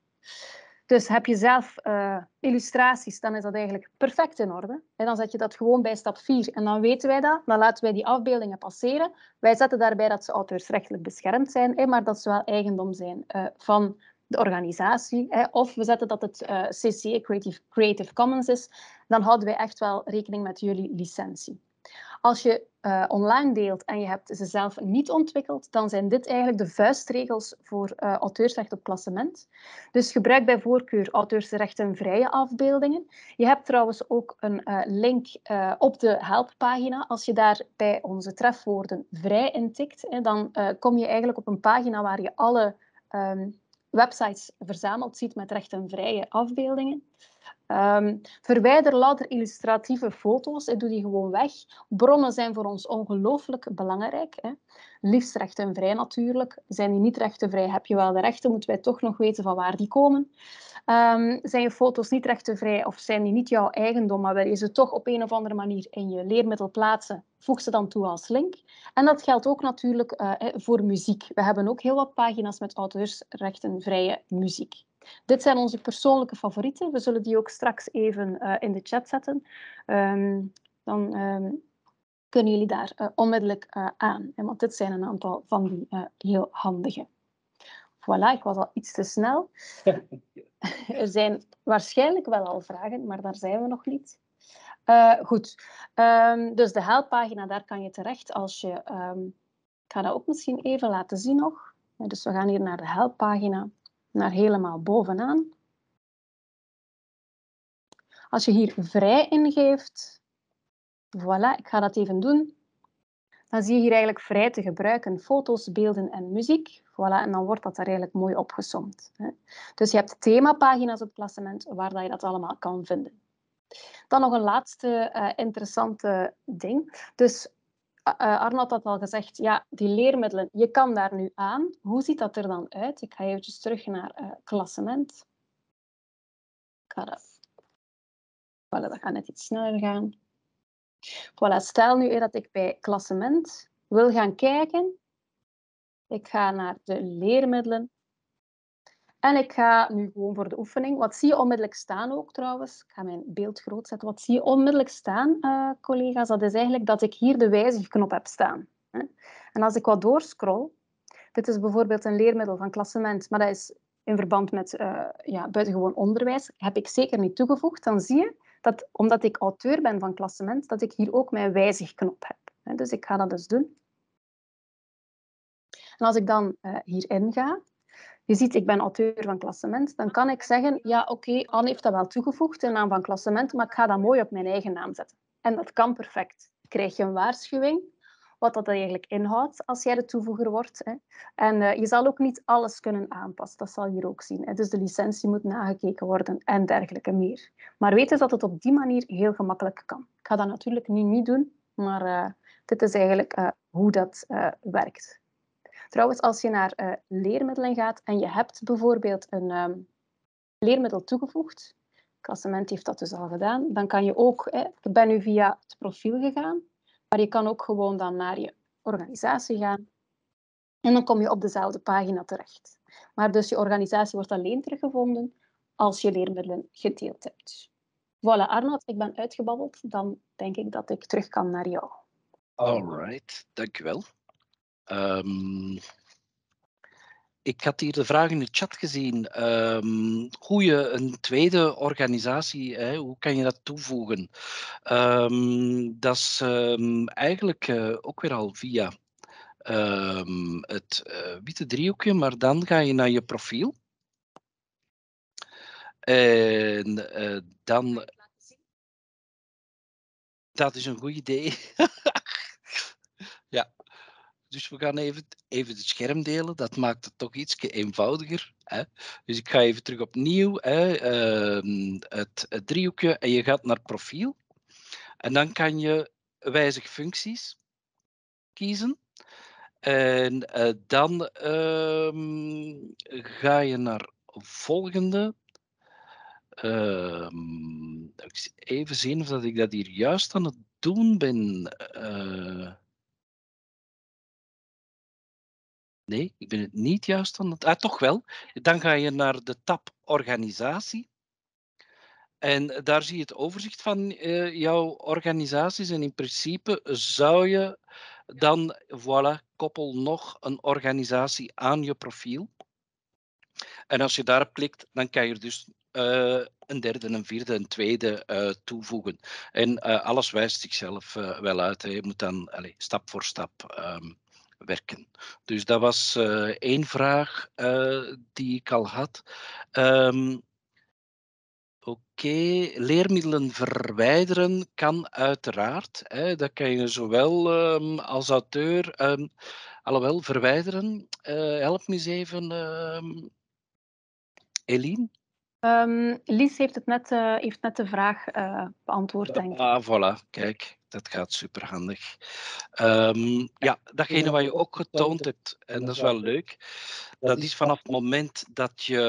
Dus heb je zelf eh, illustraties, dan is dat eigenlijk perfect in orde. En dan zet je dat gewoon bij stap 4 en dan weten wij dat. Dan laten wij die afbeeldingen passeren. Wij zetten daarbij dat ze auteursrechtelijk beschermd zijn, maar dat ze wel eigendom zijn van de organisatie, hè, of we zetten dat het uh, eh, CC, Creative, Creative Commons is, dan houden wij echt wel rekening met jullie licentie. Als je eh, online deelt en je hebt ze zelf niet ontwikkeld, dan zijn dit eigenlijk de vuistregels voor uh, auteursrecht op klassement. Dus gebruik bij voorkeur auteursrechtenvrije afbeeldingen. Je hebt trouwens ook een link op de helppagina. Als je daar bij onze trefwoorden vrij intikt, hè, dan kom je eigenlijk op een pagina waar je alle um, websites verzameld ziet met recht vrije afbeeldingen. Ehm, verwijder louter illustratieve foto's en doe die gewoon weg. Bronnen zijn voor ons ongelooflijk belangrijk. Hè liefst rechtenvrij natuurlijk. Zijn die niet rechtenvrij, heb je wel de rechten, moeten wij toch nog weten van waar die komen. Ehm, zijn je foto's niet rechtenvrij of zijn die niet jouw eigendom, maar wil je ze toch op een of andere manier in je leermiddel plaatsen, voeg ze dan toe als link. En dat geldt ook natuurlijk eh, voor muziek. We hebben ook heel wat pagina's met auteursrechtenvrije muziek. Dit zijn onze persoonlijke favorieten. We zullen die ook straks even eh, in de chat zetten. Ehm, dan ehm, kunnen jullie daar eh, onmiddellijk eh, aan. want dit zijn een aantal van die eh, heel handige. Voilà, ik was al iets te snel. er zijn waarschijnlijk wel al vragen, maar daar zijn we nog niet. goed, ehm, dus de helppagina, daar kan je terecht als je... Ehm, ik ga dat ook misschien even laten zien nog. Dus we gaan hier naar de helppagina, naar helemaal bovenaan. Als je hier vrij ingeeft, Voilà, ik ga dat even doen. Dan zie je hier eigenlijk vrij te gebruiken foto's, beelden en muziek. Voilà, en dan wordt dat daar eigenlijk mooi opgesomd. Dus je hebt themapagina's op het klassement waar je dat allemaal kan vinden. Dan nog een laatste eh, interessante ding. Dus uh, Arnold had al gezegd, ja, die leermiddelen, je kan daar nu aan. Hoe ziet dat er dan uit? Ik ga eventjes terug naar uh, klassement. Voilà, dat gaat net iets sneller gaan. Voilà, stel nu dat ik bij klassement wil gaan kijken. Ik ga naar de leermiddelen. En ik ga nu gewoon voor de oefening. Wat zie je onmiddellijk staan ook trouwens? Ik ga mijn beeld groot zetten. Wat zie je onmiddellijk staan, eh, collega's? Dat is eigenlijk dat ik hier de wijzigknop heb staan. Hè? En als ik wat doorscroll, dit is bijvoorbeeld een leermiddel van klassement, maar dat is in verband met uh, ja, buitengewoon onderwijs, heb ik zeker niet toegevoegd. Dan zie je dat omdat ik auteur ben van klassement, dat ik hier ook mijn wijzigknop heb. Dus ik ga dat dus doen. En als ik dan eh, hierin ga, je ziet, ik ben auteur van klassement, dan kan ik zeggen, ja oké, Anne heeft dat wel toegevoegd, in naam van klassement, maar ik ga dat mooi op mijn eigen naam zetten. En dat kan perfect. Krijg je een waarschuwing? wat dat eigenlijk inhoudt als jij de toevoeger wordt. Hè. En eh, je zal ook niet alles kunnen aanpassen, dat zal je hier ook zien. Dus de licentie moet nagekeken worden en dergelijke meer. Maar weet dat het op die manier heel gemakkelijk kan. Ik ga dat natuurlijk nu niet doen, maar eh, dit is eigenlijk eh, hoe dat werkt. Trouwens, als je naar leermiddelen gaat en je hebt bijvoorbeeld een ehm, leermiddel toegevoegd, Klassement heeft dat dus al gedaan. Dan kan je ook, hè, ik ben nu via het profiel gegaan, maar je kan ook gewoon dan naar je organisatie gaan. En dan kom je op dezelfde pagina terecht. Maar dus je organisatie wordt alleen teruggevonden als je leermiddelen gedeeld hebt. Voilà, Arnold, ik ben uitgebabbeld. Dan denk ik dat ik terug kan naar jou. All right, dankjewel ik had hier de vraag in de chat gezien. hoe ehm, je een tweede organisatie, hè, hoe kan je dat toevoegen? Ehm, dat is ehm, eigenlijk eh, ook weer al via het eh, witte driehoekje, maar dan ga je naar je profiel. En eh, dan. Dat is een goed idee. ja. Dus we gaan even, even het scherm delen. Dat maakt het toch iets eenvoudiger. Hè? Dus ik ga even terug opnieuw. Hè? Ehm, het, driehoekje en je gaat naar profiel. En dan kan je wijzig functies kiezen. En eh, dan ehm, ga je naar volgende. Ehm, even zien of dat ik dat hier juist aan het doen ben. Eh. Nee, ik ben het niet juist aan Ah, toch wel. Dan ga je naar de tab organisatie. En daar zie je het overzicht van eh, jouw organisaties. En in principe zou je dan, voilà, koppel nog een organisatie aan je profiel. En als je daarop klikt, dan kan je er dus eh, een derde, een vierde, een tweede eh, toevoegen. En alles wijst zichzelf wel uit. Hè. Je moet dan allez, stap voor stap ehm, werken. Dus dat was uh, één vraag eh, die ik al had. Ehm, oké, leermiddelen verwijderen kan uiteraard. Hè, dat kan je zowel ehm, als auteur. Um, alhoewel, verwijderen. Eh, help me eens even, Eline. Um, Lies heeft, het net, eh, heeft net de vraag eh, beantwoord, denk ik. Ah, voilà, kijk, dat gaat superhandig. Um, ja, datgene wat je ook getoond hebt, en dat is wel leuk, dat is vanaf het moment dat je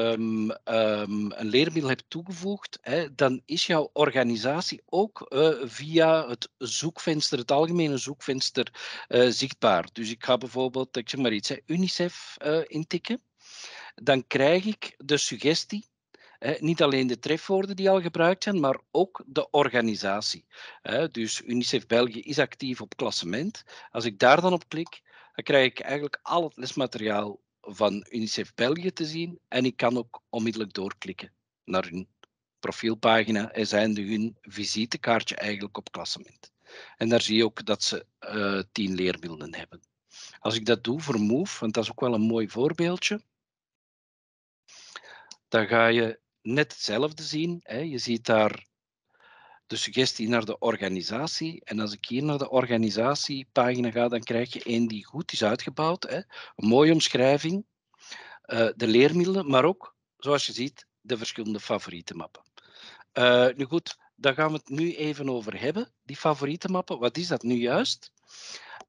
ehm, een leermiddel hebt toegevoegd, hè, dan is jouw organisatie ook eh, via het zoekvenster, het algemene zoekvenster, zichtbaar. Dus ik ga bijvoorbeeld, ik zeg maar iets, UNICEF intikken dan krijg ik de suggestie niet alleen de trefwoorden die al gebruikt zijn, maar ook de organisatie. dus UNICEF België is actief op klassement. Als ik daar dan op klik, dan krijg ik eigenlijk al het lesmateriaal van UNICEF België te zien. En ik kan ook onmiddellijk doorklikken naar hun profielpagina en zijn hun visitekaartje eigenlijk op klassement. En daar zie je ook dat ze eh, tien leermiddelen hebben. Als ik dat doe voor Move, want dat is ook wel een mooi voorbeeldje, dan ga je net hetzelfde zien. Hè. Je ziet daar de suggestie naar de organisatie. En als ik hier naar de organisatiepagina ga, dan krijg je één die goed is uitgebouwd. Hè. Een mooie omschrijving. Eh, de leermiddelen, maar ook, zoals je ziet, de verschillende favoriete mappen. Eh, nu goed, daar gaan we het nu even over hebben, die favoriete mappen. Wat is dat nu juist?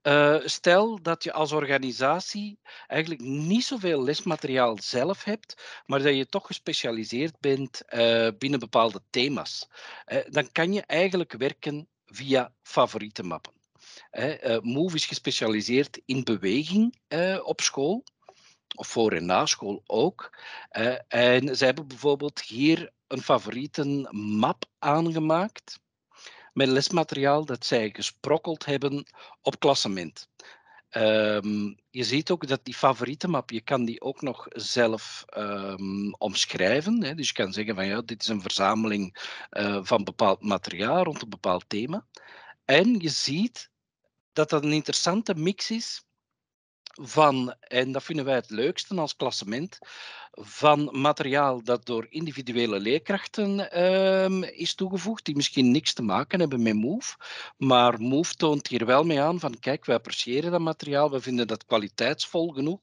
Eh, stel dat je als organisatie eigenlijk niet zoveel lesmateriaal zelf hebt, maar dat je toch gespecialiseerd bent eh, binnen bepaalde thema's. dan kan je eigenlijk werken via favoriete mappen. Eh, Move is gespecialiseerd in beweging op school, of voor en na school ook. en zij hebben bijvoorbeeld hier een favoriete map aangemaakt met lesmateriaal dat zij gesprokkeld hebben op klassement. Ehm, je ziet ook dat die favoriete map, je kan die ook nog zelf ehm, omschrijven. Hè. Dus je kan zeggen van ja, dit is een verzameling eh, van bepaald materiaal rond een bepaald thema. En je ziet dat dat een interessante mix is van, en dat vinden wij het leukste als klassement, van materiaal dat door individuele leerkrachten ehm, is toegevoegd, die misschien niks te maken hebben met MOVE, maar MOVE toont hier wel mee aan van kijk, wij appreciëren dat materiaal, we vinden dat kwaliteitsvol genoeg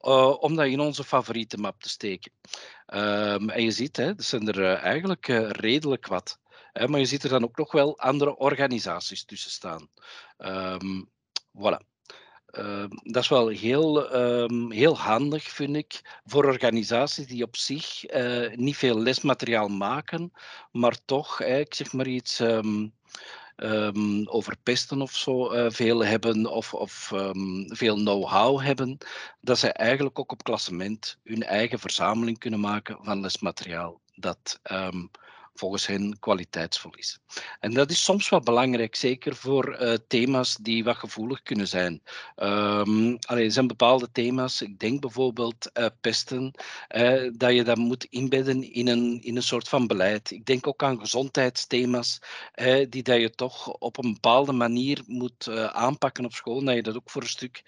eh, om dat in onze favoriete map te steken. Ehm, en je ziet, hè, er zijn er eh, eigenlijk eh, redelijk wat. Hè, maar je ziet er dan ook nog wel andere organisaties tussen staan. Um, voilà. Ehm, dat is wel heel, ehm, heel handig, vind ik, voor organisaties die op zich eh, niet veel lesmateriaal maken, maar toch, eh, ik zeg maar iets, um, over pesten of zo eh, veel hebben of, of veel know-how hebben, dat zij eigenlijk ook op klassement hun eigen verzameling kunnen maken van lesmateriaal dat volgens hen is. En dat is soms wel belangrijk, zeker voor eh, thema's die wat gevoelig kunnen zijn. Ehm, Alleen er zijn bepaalde thema's, ik denk bijvoorbeeld uh, pesten, eh, dat je dat moet inbedden in een, in een soort van beleid. Ik denk ook aan gezondheidsthema's, die dat je toch op een bepaalde manier moet aanpakken op school, dat je dat ook voor een stuk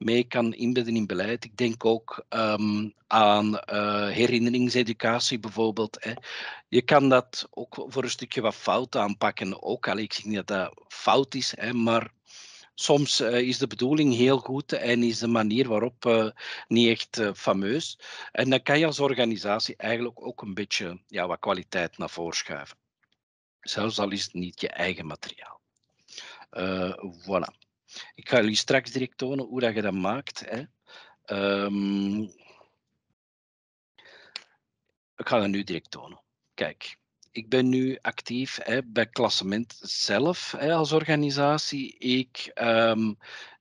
mee kan inbedden in beleid. Ik denk ook ehm, aan eh, herinneringseducatie bijvoorbeeld. Hè. Je kan dat ook voor een stukje wat fout aanpakken. Ook al ik zeg niet dat dat fout is, hè, maar soms eh, is de bedoeling heel goed en is de manier waarop eh, niet echt fameus. En dan kan je als organisatie eigenlijk ook een beetje ja, wat kwaliteit naar voren schuiven. Zelfs al is het niet je eigen materiaal. voilà. Ik ga jullie straks direct tonen hoe dat je dat maakt. Hè. Ehm, ik ga dat nu direct tonen. Kijk, ik ben nu actief hè, bij Klassement zelf hè, als organisatie. Ik ehm,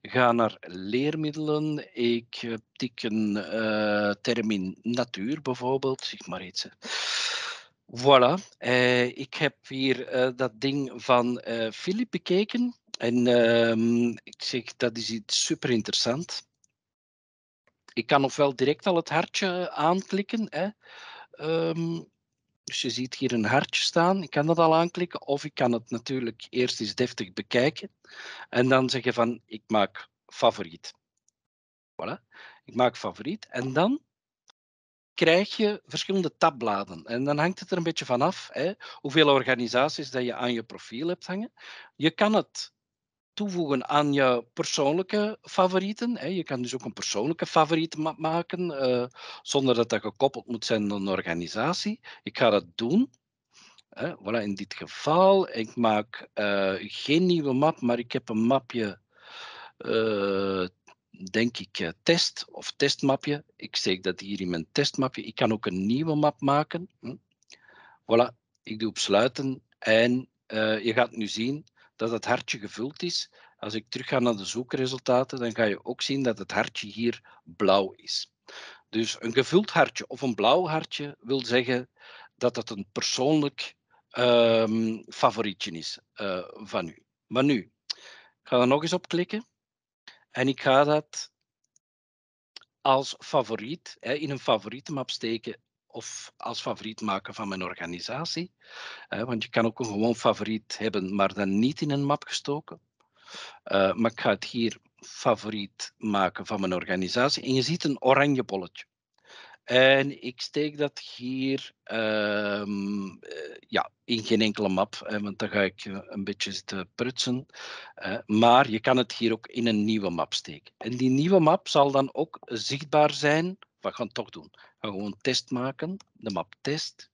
ga naar leermiddelen. Ik eh, tik een uh, eh, termin natuur bijvoorbeeld, zeg maar iets. Voilà, eh, ik heb hier dat ding van Filip bekeken. En ehm, ik zeg, dat is iets super interessant. Ik kan ofwel direct al het hartje eh, aanklikken. Hè. Ehm, dus je ziet hier een hartje staan. Ik kan dat al aanklikken. Of ik kan het natuurlijk eerst eens deftig bekijken. En dan zeggen van, ik maak favoriet. Voilà. Ik maak favoriet. En dan krijg je verschillende tabbladen. En dan hangt het er een beetje vanaf hoeveel organisaties dat je aan je profiel hebt hangen. Je kan het toevoegen aan je persoonlijke favorieten. Je kan dus ook een persoonlijke favoriet maken, eh, zonder dat dat gekoppeld moet zijn aan een organisatie. Ik ga dat doen. Voilà, in dit geval, ik maak eh, geen nieuwe map, maar ik heb een mapje, eh, denk ik, test of testmapje. Ik steek dat hier in mijn testmapje. Ik kan ook een nieuwe map maken. Hm. Voilà, ik doe op sluiten en je gaat nu zien dat het hartje gevuld is. Als ik terug ga naar de zoekresultaten, dan ga je ook zien dat het hartje hier blauw is. Dus een gevuld hartje of een blauw hartje wil zeggen dat het een persoonlijk um, favorietje is eh, van u. Maar nu, ik ga er nog eens op klikken en ik ga dat als favoriet, in een favorietenmap steken of als favoriet maken van mijn organisatie. Eh, want je kan ook een gewoon favoriet hebben, maar dan niet in een map gestoken. Eh, maar ik ga het hier favoriet maken van mijn organisatie. En je ziet een oranje bolletje. En ik steek dat hier ehm, eh, ja, in geen enkele map, hè, want dan ga ik een beetje zitten prutsen. maar je kan het hier ook in een nieuwe map steken. En die nieuwe map zal dan ook zichtbaar zijn we gaan toch doen. We gaan gewoon test maken, de map test.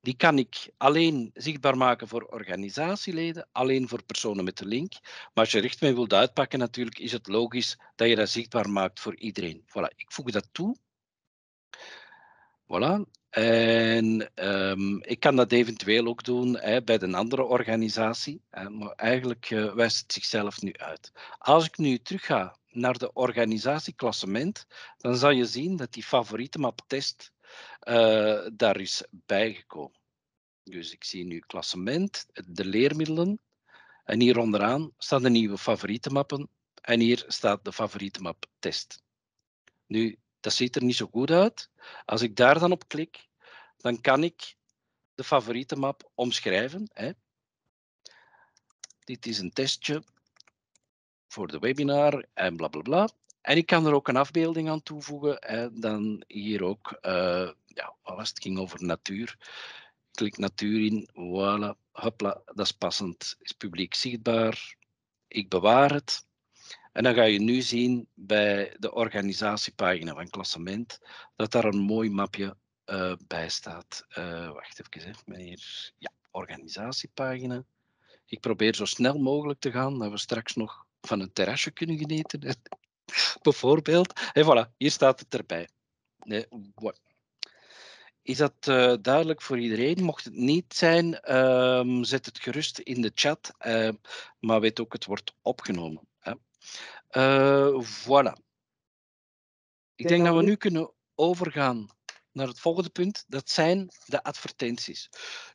Die kan ik alleen zichtbaar maken voor organisatieleden, alleen voor personen met de link. Maar als je richting mee wilt uitpakken, natuurlijk is het logisch dat je dat zichtbaar maakt voor iedereen. Voilà, ik voeg dat toe. Voilà. En ehm, ik kan dat eventueel ook doen hè, bij een andere organisatie. Hè, maar eigenlijk eh, wijst het zichzelf nu uit. Als ik nu terug ga naar de organisatieklassement, dan zal je zien dat die favoriete map test eh, daar is bijgekomen. Dus ik zie nu klassement, de leermiddelen. En hier onderaan staan de nieuwe favoriete mappen. En hier staat de favoriete map test. Nu, dat ziet er niet zo goed uit. Als ik daar dan op klik, dan kan ik de favoriete map omschrijven. Hè. Dit is een testje voor de webinar en bla bla bla. En ik kan er ook een afbeelding aan toevoegen. En dan hier ook, uh, ja, alles, het ging over natuur. Klik natuur in, voilà, hopla, dat is passend. Is publiek zichtbaar. Ik bewaar het. En dan ga je nu zien bij de organisatiepagina van klassement dat daar een mooi mapje eh, bij staat. Uh, wacht even, hè, meneer. Ja, organisatiepagina. Ik probeer zo snel mogelijk te gaan, dat we straks nog van een terrasje kunnen genieten. Bijvoorbeeld. En voilà, hier staat het erbij. Nee, wat. Is dat eh, duidelijk voor iedereen? Mocht het niet zijn, ehm, zet het gerust in de chat. maar weet ook, het wordt opgenomen. Eh, voilà. Ik denk dat we nu kunnen overgaan naar het volgende punt. Dat zijn de advertenties.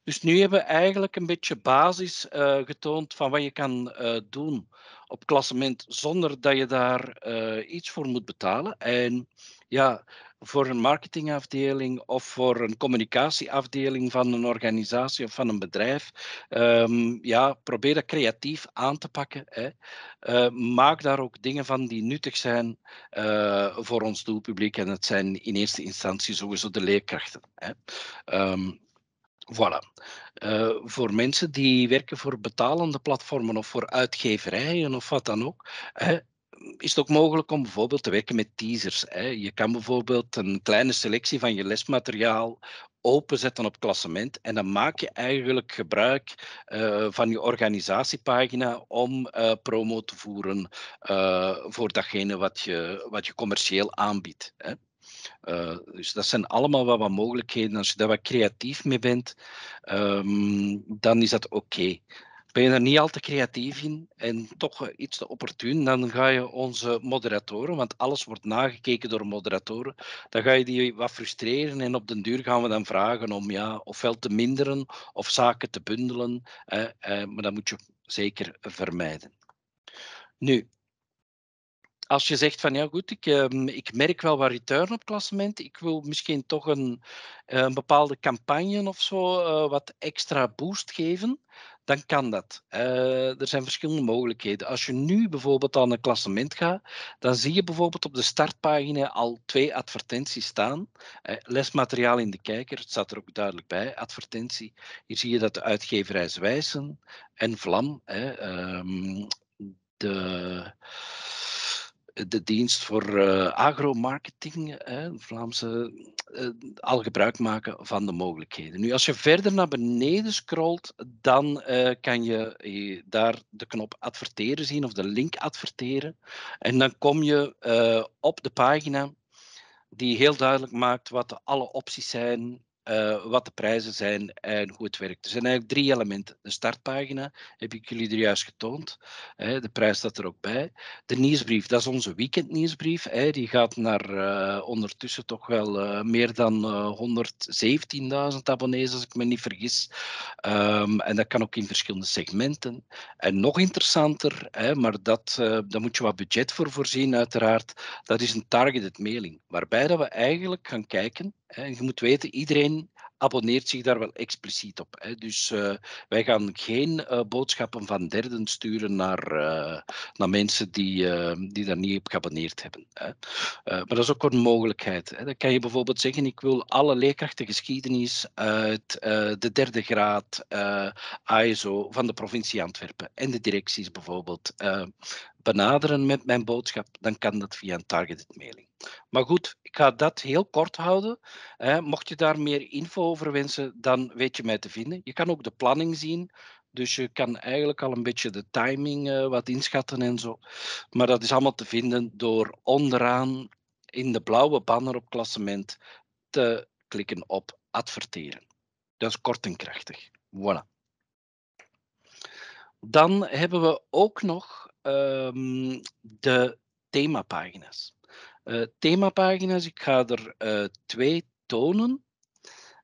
Dus nu hebben we eigenlijk een beetje basis eh, getoond van wat je kan eh, doen op klassement zonder dat je daar iets voor moet betalen. En ja, voor een marketingafdeling of voor een communicatieafdeling van een organisatie of van een bedrijf. Ehm, ja, probeer dat creatief aan te pakken. Hè. Eh, maak daar ook dingen van die nuttig zijn eh, voor ons doelpubliek. En dat zijn in eerste instantie sowieso de leerkrachten. Hè. Ehm, voilà. Eh, voor mensen die werken voor betalende platformen of voor uitgeverijen of wat dan ook, hè, is het ook mogelijk om bijvoorbeeld te werken met teasers. Hè? Je kan bijvoorbeeld een kleine selectie van je lesmateriaal openzetten op klassement. En dan maak je eigenlijk gebruik eh, van je organisatiepagina om eh, promo te voeren eh, voor datgene wat je, wat je commercieel aanbiedt. Hè? dus dat zijn allemaal wat, wat mogelijkheden. Als je daar wat creatief mee bent, ehm, dan is dat oké. Ben je daar niet al te creatief in en toch eh, iets te opportun, dan ga je onze moderatoren, want alles wordt nagekeken door moderatoren, dan ga je die wat frustreren en op den duur gaan we dan vragen om ja, ofwel te minderen of zaken te bundelen. eh, maar dat moet je zeker vermijden. Nu, als je zegt van ja goed, ik, ehm, ik merk wel wat return op klassement. Ik wil misschien toch een, eh, bepaalde campagne of zo eh, wat extra boost geven dan kan dat. Eh, er zijn verschillende mogelijkheden. Als je nu bijvoorbeeld aan een klassement gaat, dan zie je bijvoorbeeld op de startpagina al twee advertenties staan. Eh, lesmateriaal in de kijker, het staat er ook duidelijk bij, advertentie. Hier zie je dat de uitgeverij zwijzen. en Vlam, ehm, de de dienst voor uh, agromarketing, hè, Vlaamse, eh, al gebruik maken van de mogelijkheden. Nu, als je verder naar beneden scrolt, dan eh, kan je daar de knop adverteren zien of de link adverteren. En dan kom je op de pagina die heel duidelijk maakt wat alle opties zijn eh, wat de prijzen zijn en hoe het werkt. Er zijn eigenlijk drie elementen. De startpagina heb ik jullie er juist getoond. de prijs staat er ook bij. De nieuwsbrief, dat is onze weekendnieuwsbrief. die gaat naar eh, ondertussen toch wel eh, meer dan 117.000 abonnees, als ik me niet vergis. Ehm, en dat kan ook in verschillende segmenten. En nog interessanter, maar dat, daar moet je wat budget voor voorzien, uiteraard. Dat is een targeted mailing, waarbij dat we eigenlijk gaan kijken je moet weten, iedereen abonneert zich daar wel expliciet op. Dus eh, wij gaan geen eh, boodschappen van derden sturen naar, eh, naar mensen die, die daar niet op geabonneerd hebben. maar dat is ook een mogelijkheid. Dan kan je bijvoorbeeld zeggen, ik wil alle leerkrachten geschiedenis uit de derde graad ISO van de provincie Antwerpen en de directies bijvoorbeeld benaderen met mijn boodschap, dan kan dat via een targeted mailing. Maar goed, ik ga dat heel kort houden. mocht je daar meer info over wensen, dan weet je mij te vinden. Je kan ook de planning zien. Dus je kan eigenlijk al een beetje de timing eh, wat inschatten en zo. Maar dat is allemaal te vinden door onderaan in de blauwe banner op klassement te klikken op adverteren. Dat is kort en krachtig. Voilà. Dan hebben we ook nog Ehm, de themapagina's. Uh, themapagina's, ik ga er eh, twee tonen.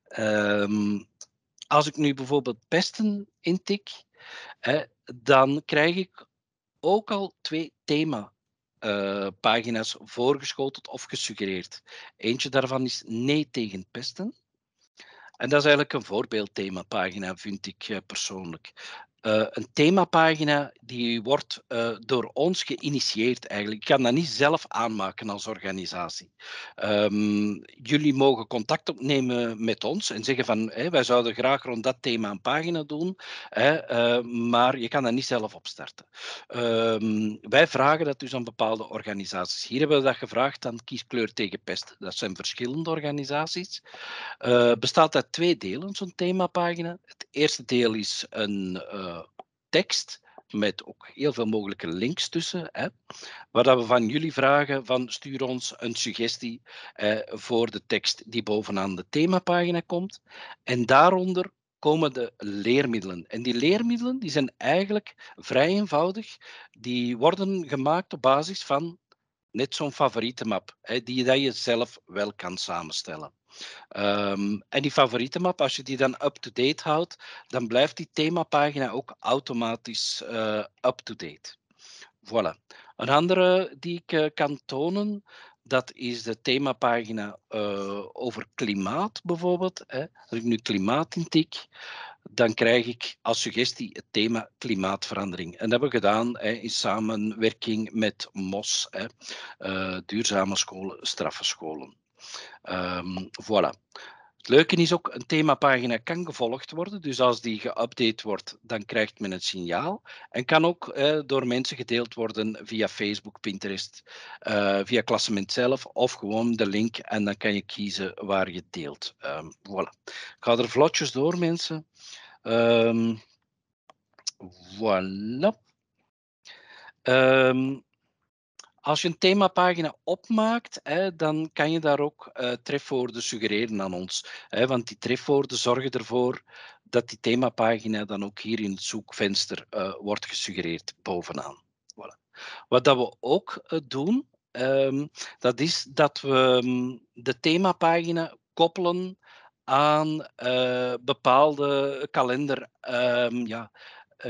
Ehm, als ik nu bijvoorbeeld pesten intik, hè, dan krijg ik ook al twee themapagina's eh, voorgeschoteld of gesuggereerd. Eentje daarvan is nee tegen pesten. En dat is eigenlijk een voorbeeldthemapagina, vind ik persoonlijk. Eh, een themapagina die wordt eh, door ons geïnitieerd eigenlijk. Ik kan dat niet zelf aanmaken als organisatie. Ehm, jullie mogen contact opnemen met ons en zeggen van wij zouden graag rond dat thema een pagina doen, eh, maar je kan dat niet zelf opstarten. Ehm, wij vragen dat dus aan bepaalde organisaties. Hier hebben we dat gevraagd aan Kieskleur tegen Pest. Dat zijn verschillende organisaties. bestaat uit twee delen, zo'n themapagina. Het eerste deel is een tekst met ook heel veel mogelijke links tussen. Hè, waar dat we van jullie vragen van stuur ons een suggestie eh, voor de tekst die bovenaan de themapagina komt. En daaronder komen de leermiddelen. En die leermiddelen die zijn eigenlijk vrij eenvoudig. Die worden gemaakt op basis van net zo'n favoriete map, hè, die dat je zelf wel kan samenstellen. Ehm, en die favoriete map, als je die dan up-to-date houdt, dan blijft die themapagina ook automatisch eh, up-to-date. Voilà. Een andere die ik eh, kan tonen, dat is de themapagina eh, over klimaat bijvoorbeeld. Hè. Als ik nu klimaat intik, dan krijg ik als suggestie het thema klimaatverandering. En dat hebben we gedaan hè, in samenwerking met MOS, hè, eh, duurzame scholen, straffe ehm, voilà. Het leuke is ook, een themapagina kan gevolgd worden. Dus als die geüpdate wordt, dan krijgt men het signaal. En kan ook eh, door mensen gedeeld worden via Facebook, Pinterest, eh, via klassement zelf of gewoon de link. En dan kan je kiezen waar je deelt. Um, voilà. Ik ga er vlotjes door, mensen. Um, voilà. Ehm, als je een themapagina opmaakt, hè, dan kan je daar ook eh, trefwoorden suggereren aan ons. Hè, want die trefwoorden zorgen ervoor dat die themapagina dan ook hier in het zoekvenster eh, wordt gesuggereerd bovenaan. Voilà. Wat dat we ook eh, doen, ehm, dat is dat we mm, de themapagina koppelen aan bepaalde kalender, ehm, ja,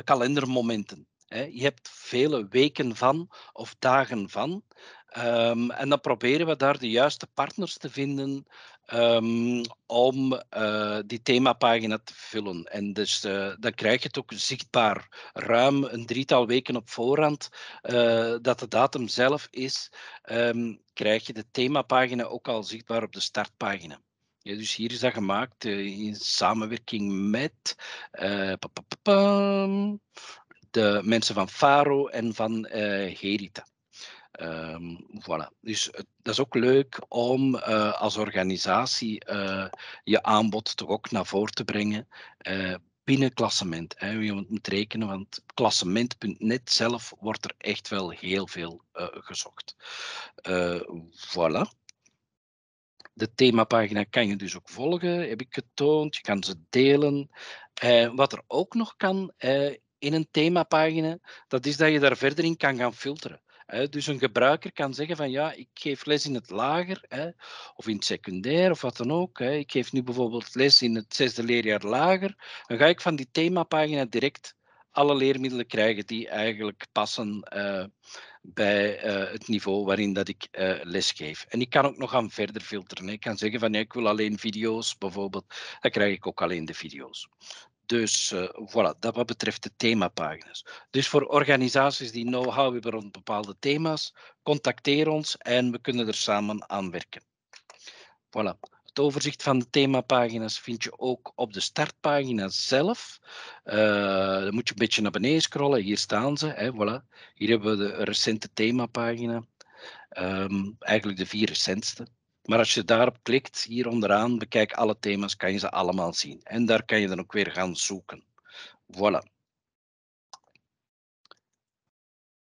kalendermomenten. Je hebt vele weken van of dagen van. Ehm, en dan proberen we daar de juiste partners te vinden ehm, om eh, die themapagina te vullen. En dus eh, dan krijg je het ook zichtbaar ruim een drietal weken op voorhand eh, dat de datum zelf is, ehm, krijg je de themapagina ook al zichtbaar op de startpagina. Ja, dus hier is dat gemaakt in samenwerking met de mensen van Faro en van Herita. Eh, ehm, voilà. Dus dat is ook leuk om eh, als organisatie eh, je aanbod toch ook naar voren te brengen binnen klassement. Hè. Je moet rekenen, want klassement.net zelf wordt er echt wel heel veel gezocht. voilà. De themapagina kan je dus ook volgen, heb ik getoond. Je kan ze delen. wat er ook nog kan, in een themapagina, dat is dat je daar verder in kan gaan filteren. Dus een gebruiker kan zeggen van ja, ik geef les in het lager of in het secundair of wat dan ook. Ik geef nu bijvoorbeeld les in het zesde leerjaar lager. Dan ga ik van die themapagina direct alle leermiddelen krijgen die eigenlijk passen eh, bij eh, het niveau waarin dat ik uh, les geef. En ik kan ook nog gaan verder filteren. Ik kan zeggen van ja, ik wil alleen video's bijvoorbeeld. Dan krijg ik ook alleen de video's. Dus uh, voilà, dat wat betreft de themapagina's. Dus voor organisaties die know-how hebben rond bepaalde thema's, contacteer ons en we kunnen er samen aan werken. Voilà. Het overzicht van de themapagina's vind je ook op de startpagina zelf. Eh, dan moet je een beetje naar beneden scrollen. Hier staan ze. Hè, voilà. Hier hebben we de recente themapagina. Ehm, eigenlijk de vier recentste. Maar als je daarop klikt, hier onderaan, bekijk alle thema's, kan je ze allemaal zien. En daar kan je dan ook weer gaan zoeken. Voilà.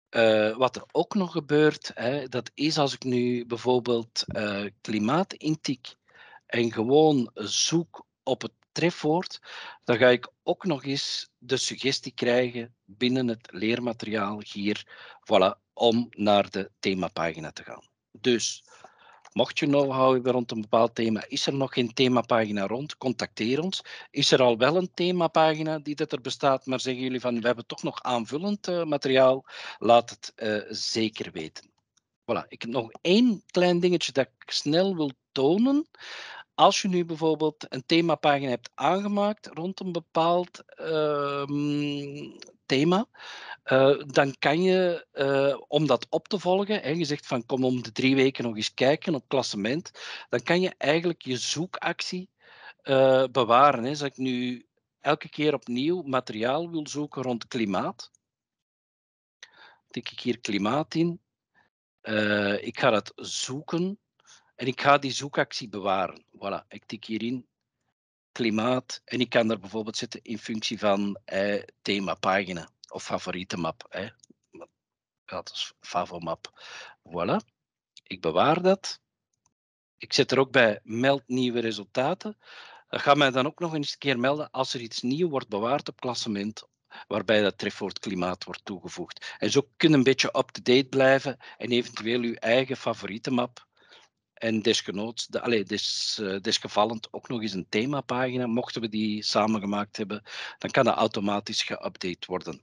Eh, wat er ook nog gebeurt, hè, dat is als ik nu bijvoorbeeld uh, klimaat intik en gewoon zoek op het trefwoord, dan ga ik ook nog eens de suggestie krijgen binnen het leermateriaal hier, voilà, om naar de themapagina te gaan. Dus Mocht je know houden rond een bepaald thema, is er nog geen themapagina rond, contacteer ons. Is er al wel een themapagina die dat er bestaat, maar zeggen jullie van we hebben toch nog aanvullend eh, materiaal, laat het eh, zeker weten. Voilà, ik heb nog één klein dingetje dat ik snel wil tonen. Als je nu bijvoorbeeld een themapagina hebt aangemaakt rond een bepaald ehm, thema, eh, dan kan je, eh, om dat op te volgen, en je zegt van kom om de drie weken nog eens kijken op klassement, dan kan je eigenlijk je zoekactie eh, bewaren. Hè. als ik nu elke keer opnieuw materiaal wil zoeken rond klimaat, tik ik hier klimaat in. ik ga dat zoeken en ik ga die zoekactie bewaren. Voilà, ik tik hierin klimaat. En ik kan daar bijvoorbeeld zitten in functie van eh, themapagina of favoriete map. Hè. dat is favomap. Voilà. Ik bewaar dat. Ik zet er ook bij meld nieuwe resultaten. Dat gaat mij dan ook nog eens een keer melden als er iets nieuw wordt bewaard op klassement waarbij dat trefwoord klimaat wordt toegevoegd. En zo kun je een beetje up-to-date blijven en eventueel je eigen favoriete map en desgenoot, de, allee, eh, desgevallend ook nog eens een themapagina. Mochten we die samengemaakt hebben, dan kan dat automatisch geüpdate worden.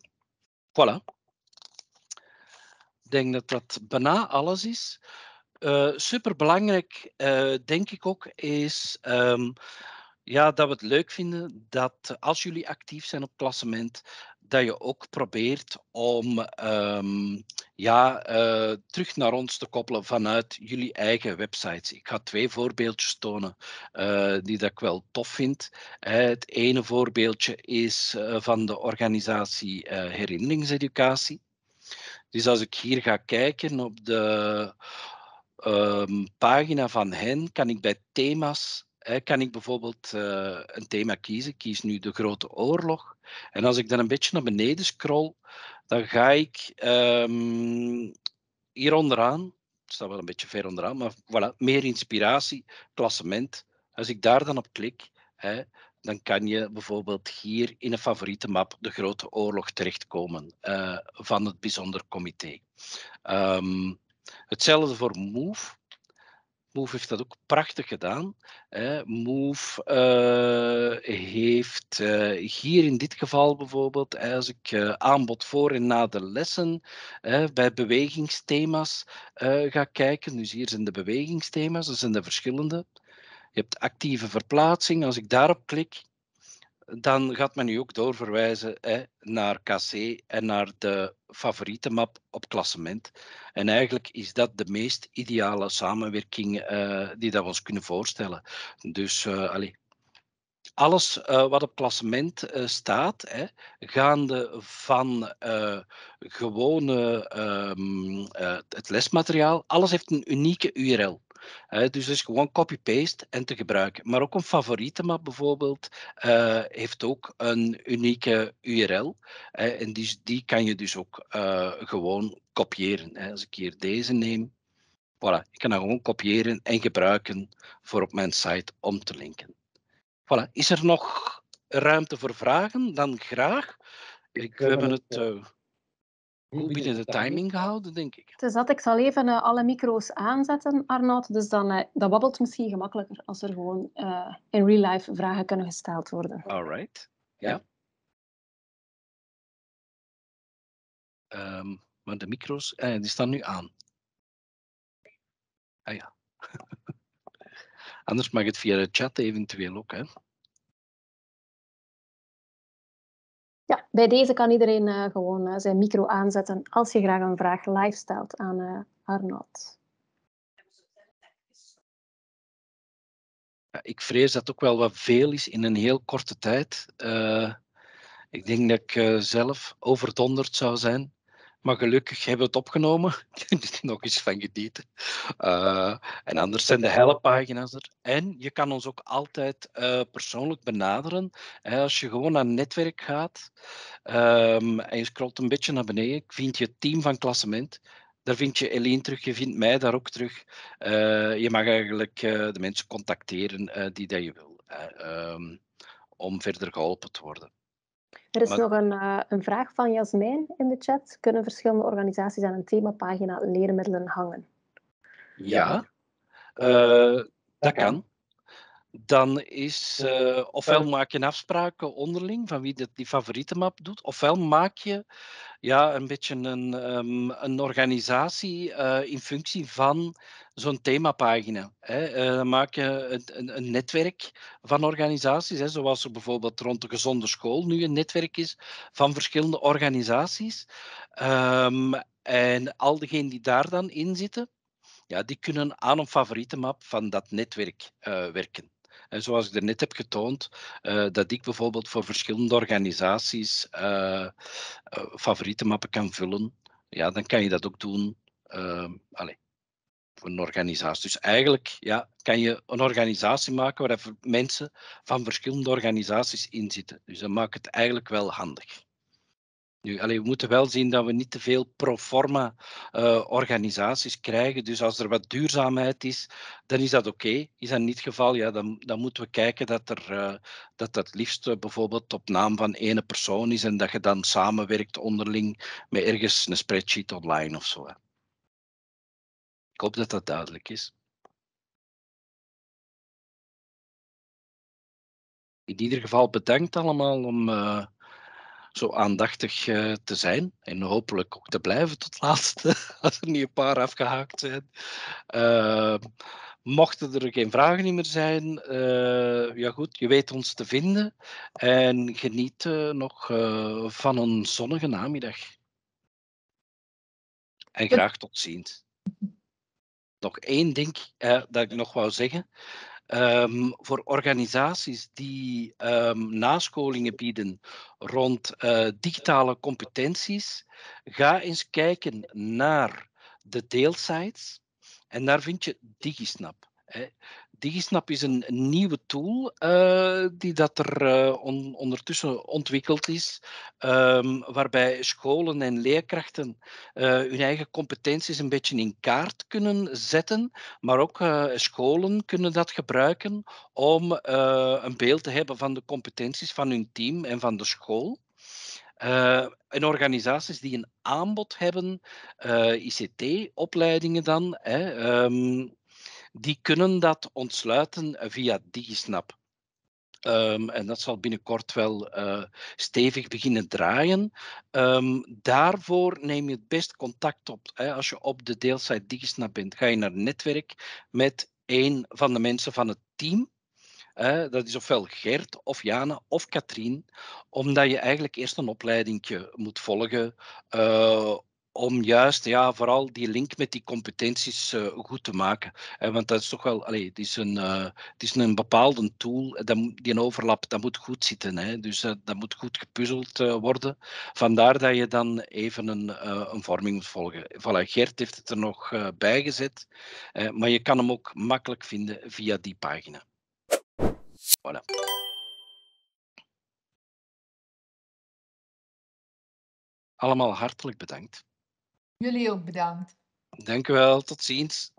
Voilà. Ik denk dat dat bijna alles is. Uh, superbelangrijk, eh, denk ik ook, is ehm, ja, dat we het leuk vinden dat als jullie actief zijn op klassement, dat je ook probeert om ehm, ja, eh, terug naar ons te koppelen vanuit jullie eigen websites. Ik ga twee voorbeeldjes tonen eh, die dat ik wel tof vind. Eh, het ene voorbeeldje is van de organisatie Herinneringseducatie. Dus als ik hier ga kijken op de ehm, pagina van hen, kan ik bij thema's kan ik bijvoorbeeld eh, een thema kiezen. Ik kies nu de Grote Oorlog. En als ik dan een beetje naar beneden scroll, dan ga ik um, hier onderaan, het staat wel een beetje ver onderaan, maar voilà, meer inspiratie, klassement. Als ik daar dan op klik, hè, dan kan je bijvoorbeeld hier in een favoriete map de Grote Oorlog terechtkomen eh, van het bijzonder comité. Ehm, hetzelfde voor Move. Move heeft dat ook prachtig gedaan. Move eh, heeft eh, hier in dit geval bijvoorbeeld, als ik eh, aanbod voor en na de lessen bij bewegingsthema's ga kijken. Dus hier zijn de bewegingsthema's, dat zijn de verschillende. Je hebt actieve verplaatsing. Als ik daarop klik, dan gaat men nu ook doorverwijzen hè, naar KC en naar de favoriete map op klassement. En eigenlijk is dat de meest ideale samenwerking eh, die dat we ons kunnen voorstellen. Dus eh, allez, alles eh, wat op klassement staat, hè, gaande van gewone ehm, het lesmateriaal, alles heeft een unieke URL dus dat is gewoon copy-paste en te gebruiken. Maar ook een favoriete map bijvoorbeeld eh, heeft ook een unieke URL. en die, die kan je dus ook eh, gewoon kopiëren. Als ik hier deze neem, voilà, ik kan dat gewoon kopiëren en gebruiken voor op mijn site om te linken. Voilà, is er nog ruimte voor vragen? Dan graag. Ik, we hebben het. Eh, goed binnen de timing gehouden, denk ik. Dus dat, ik zal even eh, alle micro's aanzetten, Arnoud. Dus dan eh, dat babbelt misschien gemakkelijker als er gewoon eh, in real life vragen kunnen gesteld worden. Alright, ja. Ehm, maar de micro's, die staan nu aan. Ah ja. Anders mag het via de chat eventueel ook, hè. bij deze kan iedereen eh, gewoon eh, zijn micro aanzetten als je graag een vraag live stelt aan uh, Arnold. Ik vrees dat ook wel wat veel is in een heel korte tijd. ik denk dat ik zelf overdonderd zou zijn maar gelukkig hebben we het opgenomen. nog eens van gedieten. Eh, en anders zijn de helppagina's er. En je kan ons ook altijd eh, persoonlijk benaderen. als je gewoon naar netwerk gaat ehm, en je scrolt een beetje naar beneden, vind je het team van klassement. Daar vind je Eline terug, je vindt mij daar ook terug. Eh, je mag eigenlijk de mensen contacteren die dat je wil, ehm, om verder geholpen te worden. Er is nog eh, een, vraag van Jasmijn in de chat. Kunnen verschillende organisaties aan een themapagina leermiddelen hangen? Ja, eh, dat kan dan is eh, ofwel maak je een afspraak onderling van wie dit, die favoriete map doet, ofwel maak je ja, een beetje een, ehm, een organisatie eh, in functie van zo'n themapagina. Hè. Eh, dan maak je een, een, netwerk van organisaties, hè, zoals er bijvoorbeeld rond de gezonde school nu een netwerk is van verschillende organisaties. Ehm, en al diegenen die daar dan in zitten, ja, die kunnen aan een favorietemap van dat netwerk werken en zoals ik er net heb getoond, uh, dat ik bijvoorbeeld voor verschillende organisaties uh, favoriete mappen kan vullen, ja, dan kan je dat ook doen ehm, allez, voor een organisatie. Dus eigenlijk ja, kan je een organisatie maken waar mensen van verschillende organisaties in zitten. Dus dat maakt het eigenlijk wel handig. Nu, we moeten wel zien dat we niet te veel pro forma eh, organisaties krijgen. Dus als er wat duurzaamheid is, dan is dat oké. Is dat niet het geval, ja, dan, dan moeten we kijken dat, er, eh, dat dat liefst eh, bijvoorbeeld op naam van ene persoon is en dat je dan samenwerkt onderling met ergens een spreadsheet online of zo. Hè. Ik hoop dat dat duidelijk is. In ieder geval bedankt allemaal om zo aandachtig eh, te zijn. En hopelijk ook te blijven tot laatste, als er niet een paar afgehaakt zijn. Ehm, mochten er geen vragen meer zijn, eh, ja goed, je weet ons te vinden. En geniet eh, nog van een zonnige namiddag. En graag tot ziens. Nog één ding dat ik nog wou zeggen. Ehm, voor organisaties die ehm, nascholingen bieden rond eh, digitale competenties, ga eens kijken naar de deelsites en daar vind je Digisnap. Hè. Digisnap is een nieuwe tool eh, die dat er eh, ondertussen ontwikkeld is, ehm, waarbij scholen en leerkrachten eh, hun eigen competenties een beetje in kaart kunnen zetten, maar ook scholen kunnen dat gebruiken om een beeld te hebben van de competenties van hun team en van de school. en organisaties die een aanbod hebben, ICT-opleidingen dan, hè, ehm, die kunnen dat ontsluiten via Digisnap. Ehm, en dat zal binnenkort wel eh, stevig beginnen draaien. Ehm, daarvoor neem je het best contact op. Hè. Als je op de deelsite Digisnap bent, ga je naar netwerk met een van de mensen van het team. dat is ofwel Gert of Jana of Katrien, omdat je eigenlijk eerst een opleiding moet volgen eh, om juist ja, vooral die link met die competenties eh, goed te maken. want dat is toch wel, allee, het, is een, eh, het is een bepaalde tool, eh, dat, die een overlap, dat moet goed zitten. Hè. Dus dat moet goed gepuzzeld worden. Vandaar dat je dan even een, een vorming moet volgen. Voilà, Gert heeft het er nog bij gezet, maar je kan hem ook makkelijk vinden via die pagina. Voilà. Allemaal hartelijk bedankt. Jullie ook bedankt. Dank u wel, tot ziens.